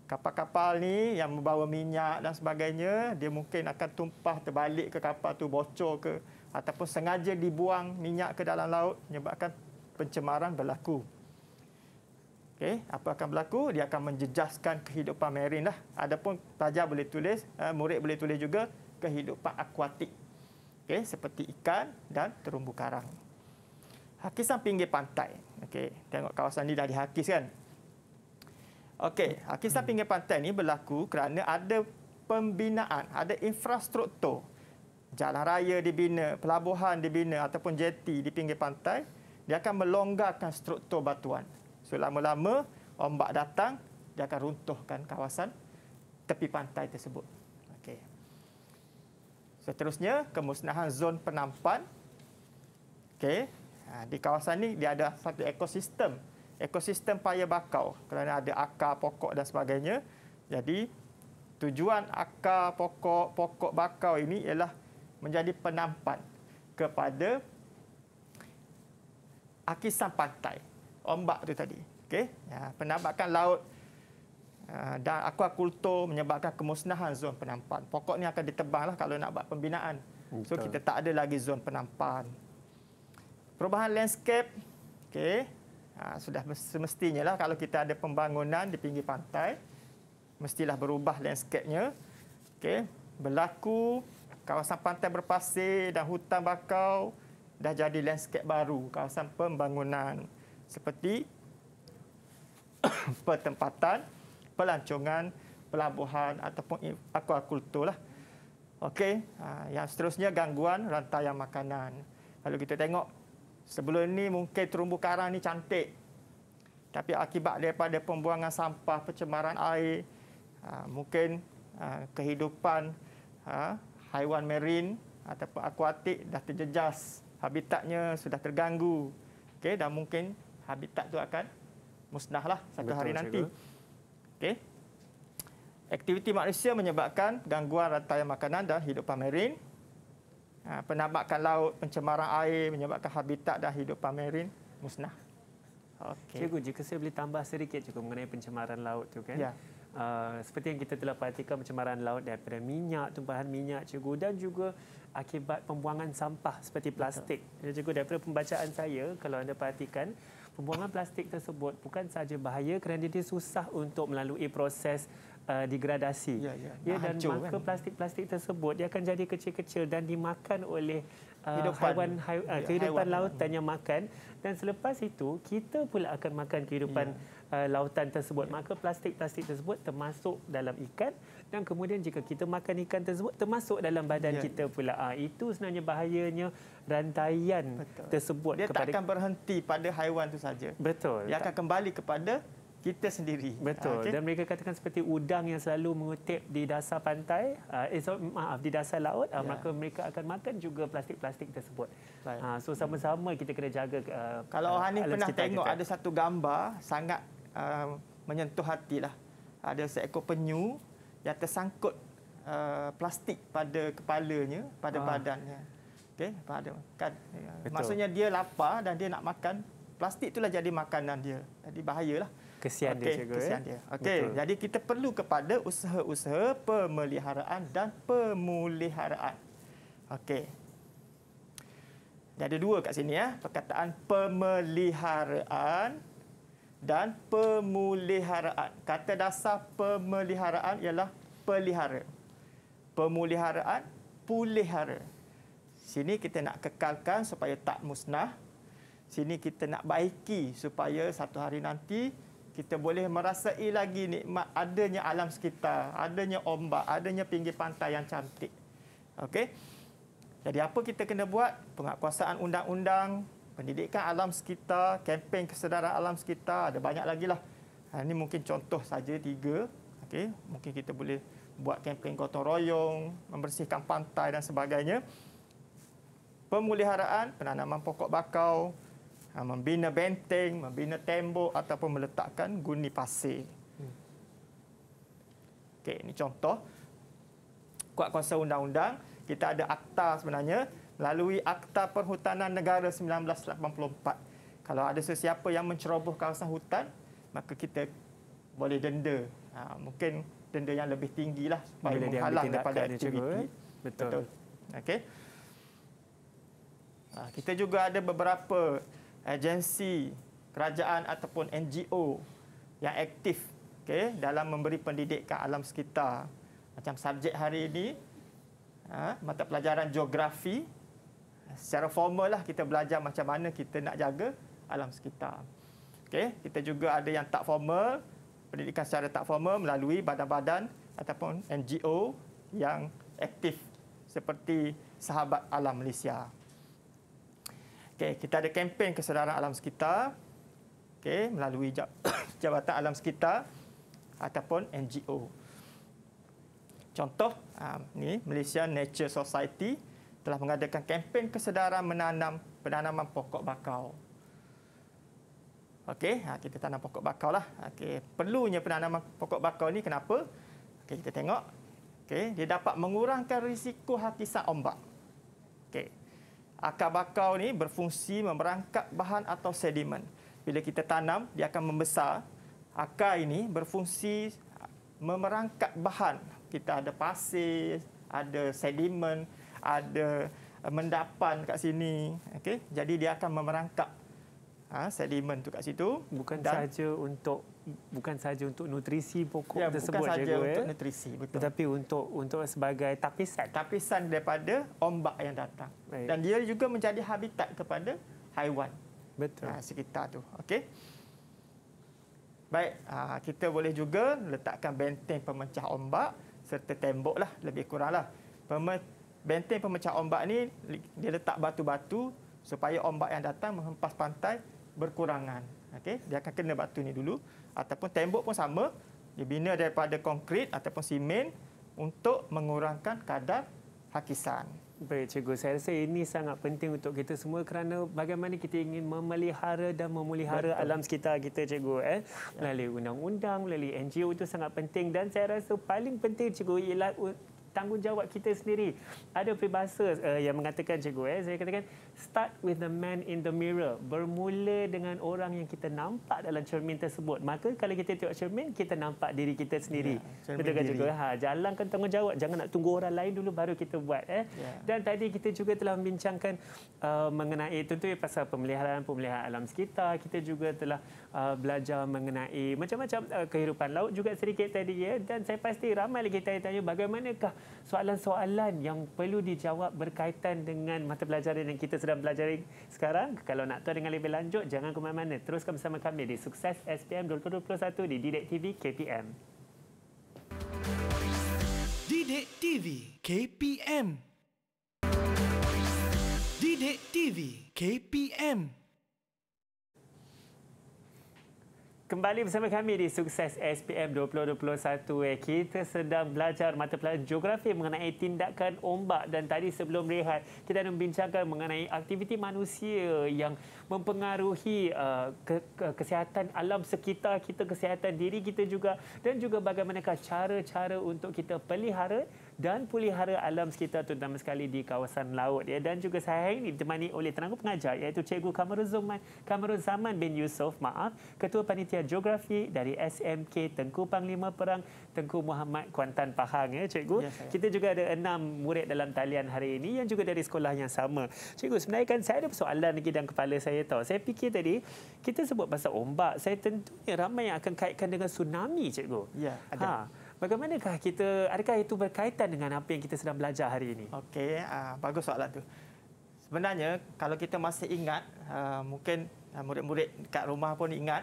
Kapal-kapal ni yang membawa minyak dan sebagainya, dia mungkin akan tumpah terbalik ke kapal tu bocor ke ataupun sengaja dibuang minyak ke dalam laut menyebabkan pencemaran berlaku. Okey, apa akan berlaku? Dia akan menjejaskan kehidupan marin lah. Adapun pelajar boleh tulis, eh, murid boleh tulis juga kehidupan akuatik okay, seperti ikan dan terumbu karang. Hakisan pinggir pantai. Okay, tengok kawasan ini dah dihakis kan? Okey, hakisan pinggir pantai ini berlaku kerana ada pembinaan, ada infrastruktur. Jalan raya dibina, pelabuhan dibina ataupun jeti di pinggir pantai, dia akan melonggarkan struktur batuan. So, lama-lama ombak datang, dia akan runtuhkan kawasan tepi pantai tersebut. Seterusnya, kemusnahan zon penampan. Okey. Ha, di kawasan ni dia ada satu ekosistem, ekosistem paya bakau kerana ada akar pokok dan sebagainya. Jadi tujuan akar pokok pokok bakau ini ialah menjadi penampan kepada akisan pantai ombak tu tadi. Okey. Ya, ha, penampakan laut Ah, dan akuakultur menyebabkan kemusnahan zon penampan. Pokok ni akan ditebanglah kalau nak buat pembinaan. So kita tak ada lagi zon penampan. Perubahan landscape, okay, Ha, ah, sudah semestinya lah kalau kita ada pembangunan di pinggir pantai, mestilah berubah landscape-nya. Okey, berlaku kawasan pantai berpasir dan hutan bakau dah jadi landscape baru kawasan pembangunan seperti pertempatan pelancongan, pelabuhan ataupun aquaculture lah. Okey, ha, yang seterusnya gangguan rantai makanan. Kalau kita tengok sebelum ini mungkin terumbu karang ni cantik. Tapi akibat daripada pembuangan sampah, pencemaran air, ha, mungkin ha, kehidupan haiwan marine ataupun akuatik dah terjejas. Habitatnya sudah terganggu. Okey, dan mungkin habitat tu akan musnahlah satu Betul, hari nanti. Cikgu. Okey. Aktiviti manusia menyebabkan gangguan rantai makanan dan hidupan marin. Ha, Penambakan laut, pencemaran air menyebabkan habitat dan hidup pamerin musnah. Okey. Cikgu, jika saya boleh tambah sedikit cukup mengenai pencemaran laut tu kan? Ya. Uh, seperti yang kita telah perhatikan pencemaran laut daripada minyak, tumpahan minyak cikgu dan juga akibat pembuangan sampah seperti plastik. Dan juga daripada pembacaan saya, kalau anda perhatikan, pembuangan plastik tersebut bukan sahaja bahaya kerana dia susah untuk melalui proses uh, degradasi. Ya, ya. ya dan hancur, maka kan? plastik-plastik tersebut dia akan jadi kecil-kecil dan dimakan oleh Uh, haiwan, hai, uh, ya, kehidupan haiwan. lautan yang makan dan selepas itu kita pula akan makan kehidupan ya uh, lautan tersebut. Maka plastik-plastik tersebut termasuk dalam ikan dan kemudian jika kita makan ikan tersebut termasuk dalam badan ya. kita pula. Ha, itu sebenarnya bahayanya rantaian Betul. tersebut. Dia kepada... akan berhenti pada haiwan itu saja. Betul. Dia tak. akan kembali kepada kita sendiri. Ah, Betul. Okay. Dan mereka katakan seperti udang yang selalu mengutip di dasar pantai, ah, eh, sorry, maaf, di dasar laut, yeah. Ya. maka mereka akan makan juga plastik-plastik tersebut. Right. So, sama-sama kita kena jaga. Kalau Hanif pernah tengok kita. ada satu gambar sangat uh, menyentuh hati lah. Ada seekor penyu yang tersangkut uh, plastik pada kepalanya, pada ah. badannya. Okey, pada kan. Betul. Maksudnya dia lapar dan dia nak makan plastik itulah jadi makanan dia. Jadi bahayalah. Kesian okay, dia cikgu. Kesian dia. Okey, eh? jadi kita perlu kepada usaha-usaha pemeliharaan dan pemuliharaan. Okey. ada dua kat sini ya, perkataan pemeliharaan dan pemuliharaan. Kata dasar pemeliharaan ialah pelihara. Pemuliharaan, pulihara. Sini kita nak kekalkan supaya tak musnah. Sini kita nak baiki supaya satu hari nanti kita boleh merasai lagi nikmat adanya alam sekitar, adanya ombak, adanya pinggir pantai yang cantik. Okey. Jadi apa kita kena buat? Penguatkuasaan undang-undang, pendidikan alam sekitar, kempen kesedaran alam sekitar, ada banyak lagi lah. Ini ha, mungkin contoh saja tiga. Okay. Mungkin kita boleh buat kempen gotong royong, membersihkan pantai dan sebagainya. Pemuliharaan, penanaman pokok bakau, ha, membina benteng, membina tembok ataupun meletakkan guni pasir. Okay, ini contoh. Kuat kuasa undang-undang, kita ada akta sebenarnya melalui Akta Perhutanan Negara 1984. Kalau ada sesiapa yang menceroboh kawasan hutan, maka kita boleh denda. Ha, mungkin denda yang lebih tinggi lah supaya Bila menghalang daripada aktiviti. Cikgu, eh? Betul. Betul. Okay. Ha, kita juga ada beberapa agensi kerajaan ataupun NGO yang aktif okay, dalam memberi pendidik ke alam sekitar. Macam subjek hari ini, ha, mata pelajaran geografi secara formal lah kita belajar macam mana kita nak jaga alam sekitar. Okey, kita juga ada yang tak formal, pendidikan secara tak formal melalui badan-badan ataupun NGO yang aktif seperti Sahabat Alam Malaysia. Okey, kita ada kempen kesedaran alam sekitar. Okey, melalui Jabatan Alam Sekitar ataupun NGO. Contoh, ah, ni Malaysia Nature Society telah mengadakan kempen kesedaran menanam penanaman pokok bakau. Okey, ha, kita tanam pokok bakau lah. Okey, perlunya penanaman pokok bakau ni kenapa? Okey, kita tengok. Okey, dia dapat mengurangkan risiko hakisan ombak. Okey. Akar bakau ni berfungsi memerangkap bahan atau sedimen. Bila kita tanam, dia akan membesar. Akar ini berfungsi memerangkap bahan. Kita ada pasir, ada sedimen, ada eh, mendapan kat sini. Okey, jadi dia akan memerangkap ha, sedimen tu kat situ. Bukan sahaja untuk bukan sahaja untuk nutrisi pokok ya, tersebut bukan saja untuk eh? nutrisi betul. tetapi untuk untuk sebagai tapisan tapisan daripada ombak yang datang Baik. dan dia juga menjadi habitat kepada haiwan betul ha, sekitar tu okey Baik, ha, kita boleh juga letakkan benteng pemecah ombak serta tembok lah lebih kuranglah. Pemecah benteng pemecah ombak ni dia letak batu-batu supaya ombak yang datang menghempas pantai berkurangan. Okey, dia akan kena batu ni dulu ataupun tembok pun sama, dia bina daripada konkrit ataupun simen untuk mengurangkan kadar hakisan. Baik cikgu, saya rasa ini sangat penting untuk kita semua kerana bagaimana kita ingin memelihara dan memulihara Betul. alam sekitar kita cikgu. Eh? Melalui undang-undang, melalui NGO itu sangat penting dan saya rasa paling penting cikgu ialah tanggungjawab kita sendiri. Ada peribahasa uh, yang mengatakan cikgu eh saya katakan start with the man in the mirror. Bermula dengan orang yang kita nampak dalam cermin tersebut. Maka kalau kita tengok cermin kita nampak diri kita sendiri. Yeah, ya, Betul kan cikgu? Eh? Ha jalankan tanggungjawab jangan nak tunggu orang lain dulu baru kita buat eh. Yeah. Dan tadi kita juga telah membincangkan uh, mengenai ya pasal pemeliharaan pemeliharaan alam sekitar. Kita juga telah uh, belajar mengenai macam-macam uh, kehidupan laut juga sedikit tadi ya dan saya pasti ramai lagi tanya-tanya bagaimanakah soalan-soalan yang perlu dijawab berkaitan dengan mata pelajaran yang kita sedang belajar sekarang. Kalau nak tahu dengan lebih lanjut, jangan ke mana-mana. Teruskan bersama kami di Sukses SPM 2021 di Didik TV KPM. Didik TV KPM Didik TV KPM Kembali bersama kami di Sukses SPM 2021. Eh. Kita sedang belajar mata pelajaran geografi mengenai tindakan ombak dan tadi sebelum rehat kita dah membincangkan mengenai aktiviti manusia yang mempengaruhi uh, ke- ke- kesihatan alam sekitar kita, kesihatan diri kita juga dan juga bagaimanakah cara-cara untuk kita pelihara dan pelihara alam sekitar terutama sekali di kawasan laut ya dan juga saya hari ini ditemani oleh tenaga pengajar iaitu Cikgu Kamarul Zaman Kamarul bin Yusof maaf ketua panitia geografi dari SMK Tengku Panglima Perang Tengku Muhammad Kuantan Pahang ya cikgu ya, kita juga ada enam murid dalam talian hari ini yang juga dari sekolah yang sama cikgu sebenarnya kan saya ada persoalan lagi dalam kepala saya tahu saya fikir tadi kita sebut pasal ombak saya tentunya ramai yang akan kaitkan dengan tsunami cikgu ya ada ha. Bagaimanakah kita, adakah itu berkaitan dengan apa yang kita sedang belajar hari ini? Okey, uh, bagus soalan tu. Sebenarnya, kalau kita masih ingat, uh, mungkin uh, murid-murid dekat rumah pun ingat,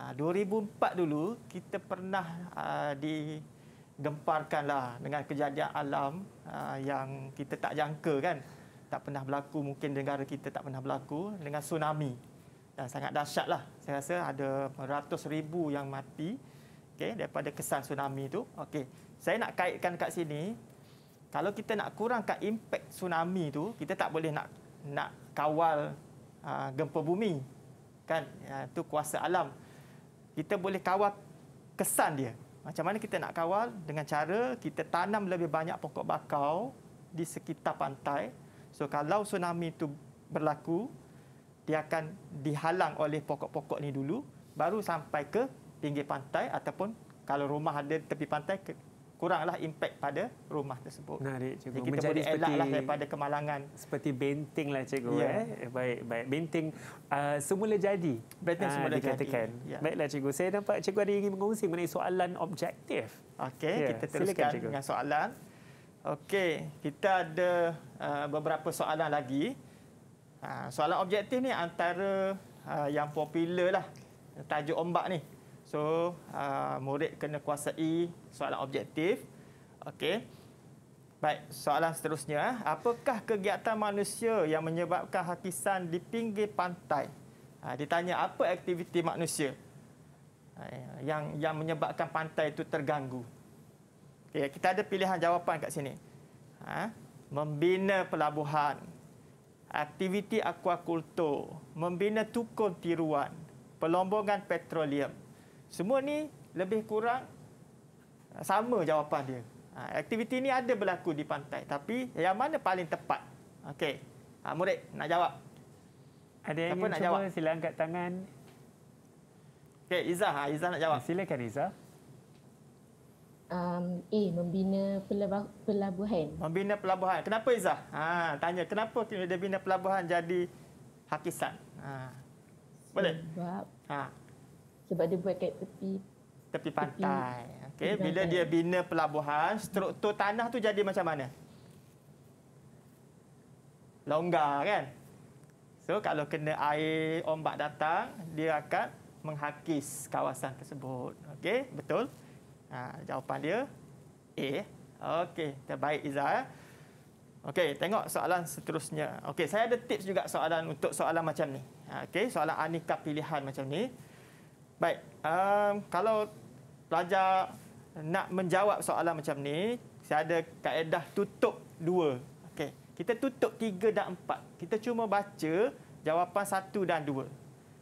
uh, 2004 dulu kita pernah uh, digemparkanlah dengan kejadian alam uh, yang kita tak jangka kan. Tak pernah berlaku, mungkin negara kita tak pernah berlaku dengan tsunami. Dan sangat dahsyatlah. Saya rasa ada ratus ribu yang mati okey daripada kesan tsunami tu okey saya nak kaitkan kat sini kalau kita nak kurangkan impak tsunami tu kita tak boleh nak nak kawal uh, gempa bumi kan Itu ya, kuasa alam kita boleh kawal kesan dia macam mana kita nak kawal dengan cara kita tanam lebih banyak pokok bakau di sekitar pantai so kalau tsunami itu berlaku dia akan dihalang oleh pokok-pokok ni dulu baru sampai ke pinggir pantai ataupun kalau rumah ada tepi pantai kuranglah impak pada rumah tersebut. Menarik cikgu. Jadi kita Menjadi boleh elaklah daripada kemalangan. Seperti benting lah cikgu. Ya. Eh. eh baik, baik. Benting uh, ah, semula jadi. Benting ah, semula uh, jadi. Ya. Baiklah cikgu. Saya nampak cikgu ada ingin mengungsi mengenai soalan objektif. Okey, ya. kita teruskan Silakan, dengan soalan. Okey, kita ada uh, beberapa soalan lagi. Uh, soalan objektif ni antara uh, yang popular lah. Tajuk ombak ni. So uh, murid kena kuasai soalan objektif. Okey. Baik, soalan seterusnya. Eh. Apakah kegiatan manusia yang menyebabkan hakisan di pinggir pantai? Ha, ditanya apa aktiviti manusia ha, yang yang menyebabkan pantai itu terganggu? Okay, kita ada pilihan jawapan kat sini. Ha, membina pelabuhan, aktiviti akuakultur, membina tukul tiruan, pelombongan petroleum. Semua ni lebih kurang ah, sama jawapan dia. Ah, aktiviti ni ada berlaku di pantai tapi yang mana paling tepat? Okey. Ha, murid nak jawab. Ada yang nak jawab? sila angkat tangan. Okey, Izzah. Ha, nak jawab. Silakan Izzah. Um, A, eh, membina pelabuhan. Membina pelabuhan. Kenapa Izzah? Ha, tanya, kenapa dia bina pelabuhan jadi hakisan? Ha. Boleh? Sebab... Ha sebab dia buat kat tepi tepi pantai. Okey, bila dia bina pelabuhan, struktur tanah tu jadi macam mana? Longgar kan? So kalau kena air ombak datang, dia akan menghakis kawasan tersebut. Okey, betul? Ha, jawapan dia A. Okey, terbaik Iza. Eh? Okey, tengok soalan seterusnya. Okey, saya ada tips juga soalan untuk soalan macam ni. Ha, okey, soalan aneka pilihan macam ni. Baik, um, kalau pelajar nak menjawab soalan macam ni, saya ada kaedah tutup dua. Okay, kita tutup tiga dan empat. Kita cuma baca jawapan satu dan dua.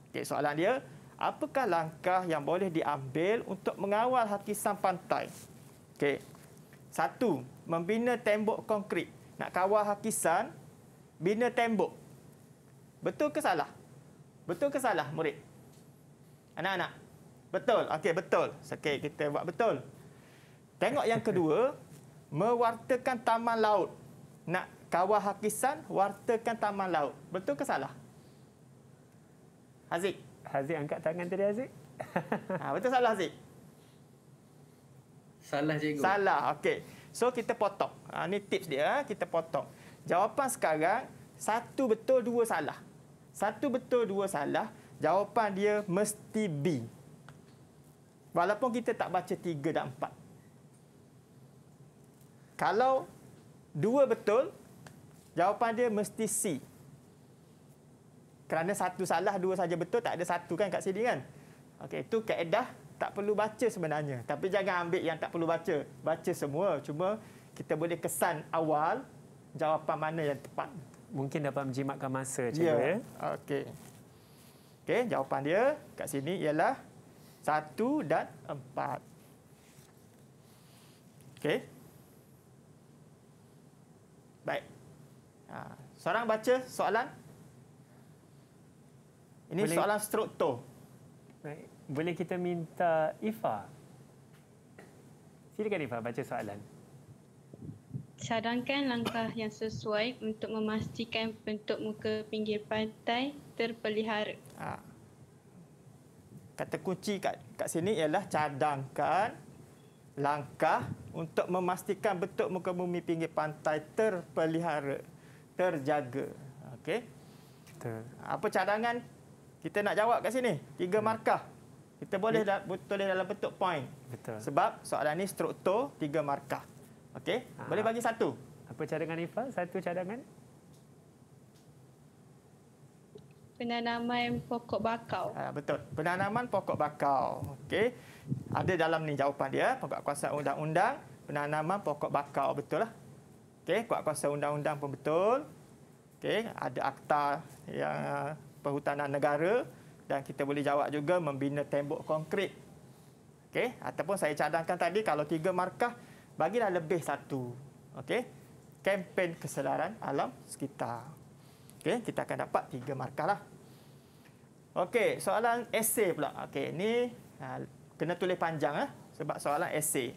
Okey, soalan dia, apakah langkah yang boleh diambil untuk mengawal hakisan pantai? Okay, satu, membina tembok konkrit. Nak kawal hakisan, bina tembok. Betul ke salah? Betul ke salah, murid? Anak-anak. Betul. Okey, betul. Okey, kita buat betul. Tengok yang kedua, mewartakan taman laut. Nak kawal hakisan, wartakan taman laut. Betul ke salah? Haziq. Haziq angkat tangan tadi Haziq. Ha, betul salah Haziq? Salah cikgu. Salah, okey. So kita potong. Ha, ini tips dia, ha, kita potong. Jawapan sekarang, satu betul, dua salah. Satu betul, dua salah. Jawapan dia mesti B. Walaupun kita tak baca tiga dan empat. Kalau dua betul, jawapan dia mesti C. Kerana satu salah, dua saja betul, tak ada satu kan kat sini kan? Okey, itu kaedah tak perlu baca sebenarnya. Tapi jangan ambil yang tak perlu baca. Baca semua. Cuma kita boleh kesan awal jawapan mana yang tepat. Mungkin dapat menjimatkan masa cikgu yeah. ya. Okey. Okey, jawapan dia kat sini ialah 1 dan 4. Okey. Baik. Ha, seorang baca soalan. Ini boleh, soalan struktur. Baik, boleh kita minta Ifa. Silakan Ifa baca soalan cadangkan langkah yang sesuai untuk memastikan bentuk muka pinggir pantai terpelihara. Ha. Kata kunci kat, kat sini ialah cadangkan langkah untuk memastikan bentuk muka bumi pinggir pantai terpelihara, terjaga. Okey. Kita... Apa cadangan kita nak jawab kat sini? Tiga hmm. markah. Kita boleh boleh dalam bentuk point. Betul. Sebab soalan ini struktur tiga markah. Okey, ha. boleh bagi satu. Apa cadangan Ifal? Satu cadangan. Penanaman pokok bakau. Ha, betul. Penanaman pokok bakau. Okey. Ada dalam ni jawapan dia, pokok kuasa undang-undang, penanaman pokok bakau betul lah. Okey, kuat kuasa undang-undang pun betul. Okey, ada akta yang uh, perhutanan negara dan kita boleh jawab juga membina tembok konkrit. Okey, ataupun saya cadangkan tadi kalau tiga markah bagilah lebih satu okey kempen keselaran alam sekitar okey kita akan dapat tiga markah lah okey soalan esei pula okey ni ha, kena tulis panjang eh sebab soalan esei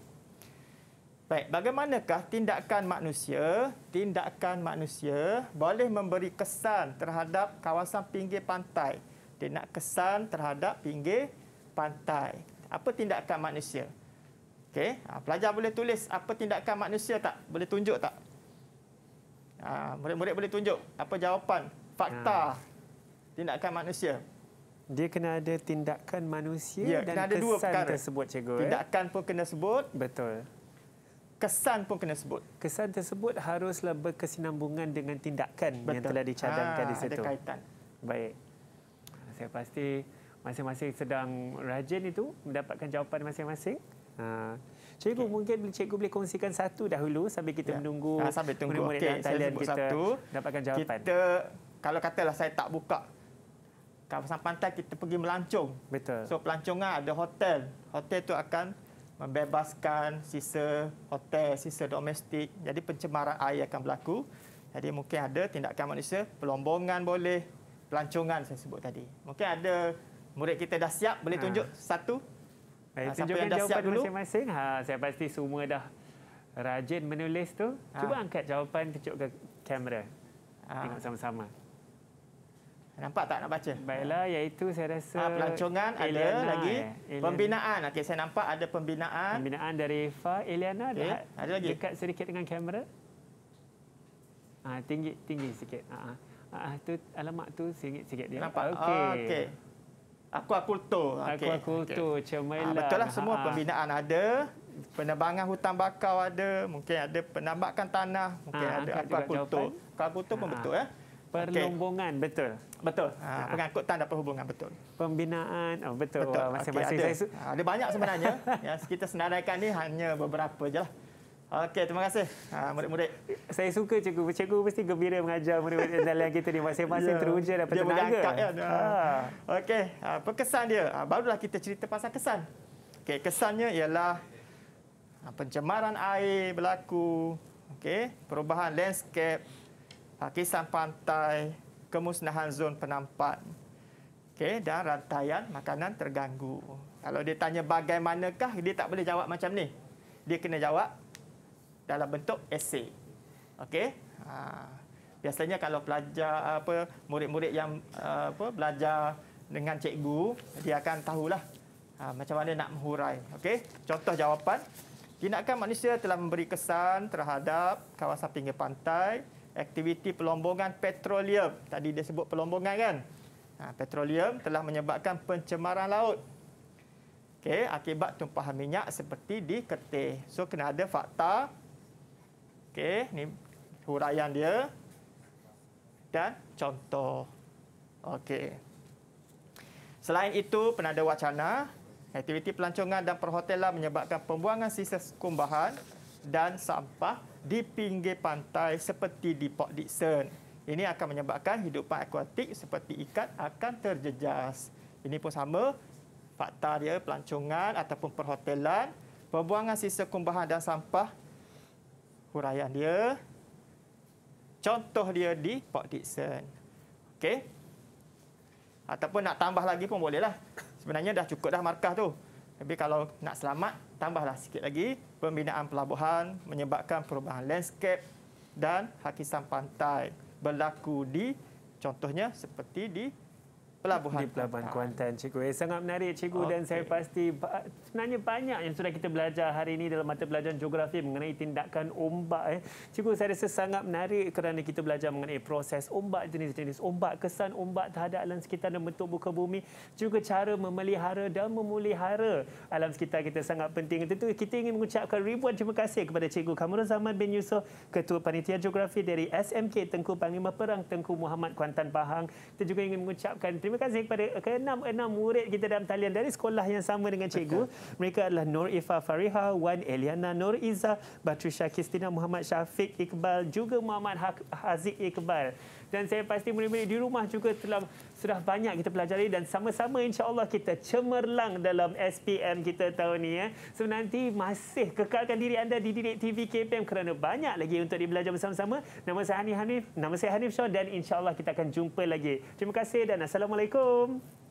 baik bagaimanakah tindakan manusia tindakan manusia boleh memberi kesan terhadap kawasan pinggir pantai dia kesan terhadap pinggir pantai apa tindakan manusia Okey, ha, pelajar boleh tulis apa tindakan manusia tak? Boleh tunjuk tak? Ha, murid-murid boleh tunjuk apa jawapan fakta ha. tindakan manusia. Dia kena ada tindakan manusia ya, dan kesan dua tersebut cikgu. Eh? Tindakan eh? pun kena sebut. Betul. Kesan pun kena sebut. Kesan tersebut haruslah berkesinambungan dengan tindakan Betul. yang telah dicadangkan ha, di situ. Ada kaitan. Baik. Saya pasti masing-masing sedang rajin itu mendapatkan jawapan masing-masing. Ha. Cikgu okay. mungkin cikgu boleh kongsikan satu dahulu sambil kita ya. menunggu ha, sambil tunggu murid okay. talian kita satu. dapatkan jawapan. Kita kalau katalah saya tak buka kawasan pantai kita pergi melancung. Betul. So pelancongan ada hotel. Hotel tu akan membebaskan sisa hotel, sisa domestik. Jadi pencemaran air akan berlaku. Jadi mungkin ada tindakan manusia, pelombongan boleh, pelancongan saya sebut tadi. Mungkin ada murid kita dah siap, boleh ah. tunjuk ha. satu. Baik, ah, tunjukkan yang dah jawapan siap dulu? masing-masing. Ha, saya pasti semua dah rajin menulis tu. Ah. Cuba angkat jawapan tunjuk ke kamera. Ha. Tengok sama-sama. Nampak tak nak baca? Baiklah, iaitu saya rasa... Ha, pelancongan Eliana, ada lagi. Eh, pembinaan. Okay, saya nampak ada pembinaan. Pembinaan dari Fa Eliana. Okay. Dekat, ada lagi. Dekat sedikit dengan kamera. Ha, tinggi, tinggi sikit. Ha, ha. Ah, tu alamat tu singit sikit dia. Nampak. Okey. Oh, okay. Aquaculture. aku Aquaculture, okay. cemerlang. Ah, betul lah, semua ha. pembinaan ada. Penebangan hutan bakau ada. Mungkin ada penambakan tanah. Mungkin ha, ada aquaculture. Aquaculture pun ha. betul. Eh. Ya? Perlombongan, okay. betul. Betul. Ha, pengangkutan dan perhubungan, betul. Pembinaan, oh, betul. betul. Masih, okay, ada. Saya... Ha, ada banyak sebenarnya. yang kita senaraikan ni hanya beberapa je lah. Okey, terima kasih ha, murid-murid. Saya suka cikgu. Cikgu mesti gembira mengajar murid-murid andalan kita ni masing-masing ya. teruja dan tenaga. Dia angkat, kan? Ha. Ya. Okey, apa ha, kesan dia? Ha, barulah kita cerita pasal kesan. Okey, kesannya ialah pencemaran air berlaku. Okey, perubahan landscape, pakisan pantai, kemusnahan zon penampat. Okey, dan rantaian makanan terganggu. Kalau dia tanya bagaimanakah, dia tak boleh jawab macam ni. Dia kena jawab dalam bentuk esei. Okey. Ha. Biasanya kalau pelajar apa murid-murid yang eh, apa belajar dengan cikgu dia akan tahulah ha, macam mana nak menghurai. Okey. Contoh jawapan Tindakan manusia telah memberi kesan terhadap kawasan pinggir pantai, aktiviti pelombongan petroleum. Tadi dia sebut pelombongan kan? Ha, petroleum telah menyebabkan pencemaran laut. Okey, akibat tumpahan minyak seperti di Kerteh. So kena ada fakta Okey, ni huraian dia dan contoh. Okey. Selain itu, penanda wacana, aktiviti pelancongan dan perhotelan menyebabkan pembuangan sisa sekumbahan dan sampah di pinggir pantai seperti di Port Dickson. Ini akan menyebabkan hidupan akuatik seperti ikan akan terjejas. Ini pun sama fakta dia pelancongan ataupun perhotelan. Pembuangan sisa kumbahan dan sampah huraian dia. Contoh dia di Port Dixon. Okey. Ataupun nak tambah lagi pun bolehlah. Sebenarnya dah cukup dah markah tu. Tapi kalau nak selamat, tambahlah sikit lagi. Pembinaan pelabuhan menyebabkan perubahan landscape dan hakisan pantai berlaku di contohnya seperti di Pelabuhan, di Pelabuhan Kuantan. Kuantan, Cikgu. Eh, sangat menarik, Cikgu. Okay. Dan saya pasti sebenarnya banyak yang sudah kita belajar hari ini dalam mata pelajaran geografi mengenai tindakan ombak. Eh. Cikgu, saya rasa sangat menarik kerana kita belajar mengenai proses ombak jenis-jenis ombak, kesan ombak terhadap alam sekitar dan bentuk buka bumi, juga cara memelihara dan memulihara alam sekitar kita sangat penting. Tentu kita ingin mengucapkan ribuan terima kasih kepada Cikgu Kamarul Zaman bin Yusof, Ketua Panitia Geografi dari SMK Tengku Panglima Perang Tengku Muhammad Kuantan Pahang. Kita juga ingin mengucapkan terima kasih kepada enam enam murid kita dalam talian dari sekolah yang sama dengan cikgu. Betul. Mereka adalah Nur Ifa Fariha, Wan Eliana Nur Iza, Batrisha Kistina Muhammad Syafiq Iqbal, juga Muhammad ha- Haziq Iqbal. Dan saya pasti murid-murid di rumah juga telah sudah banyak kita pelajari dan sama-sama insya-Allah kita cemerlang dalam SPM kita tahun ini ya. So nanti masih kekalkan diri anda di Didik TV KPM kerana banyak lagi untuk dibelajar bersama-sama. Nama saya Hanif nama saya Hanif Shaw dan insya-Allah kita akan jumpa lagi. Terima kasih dan assalamualaikum.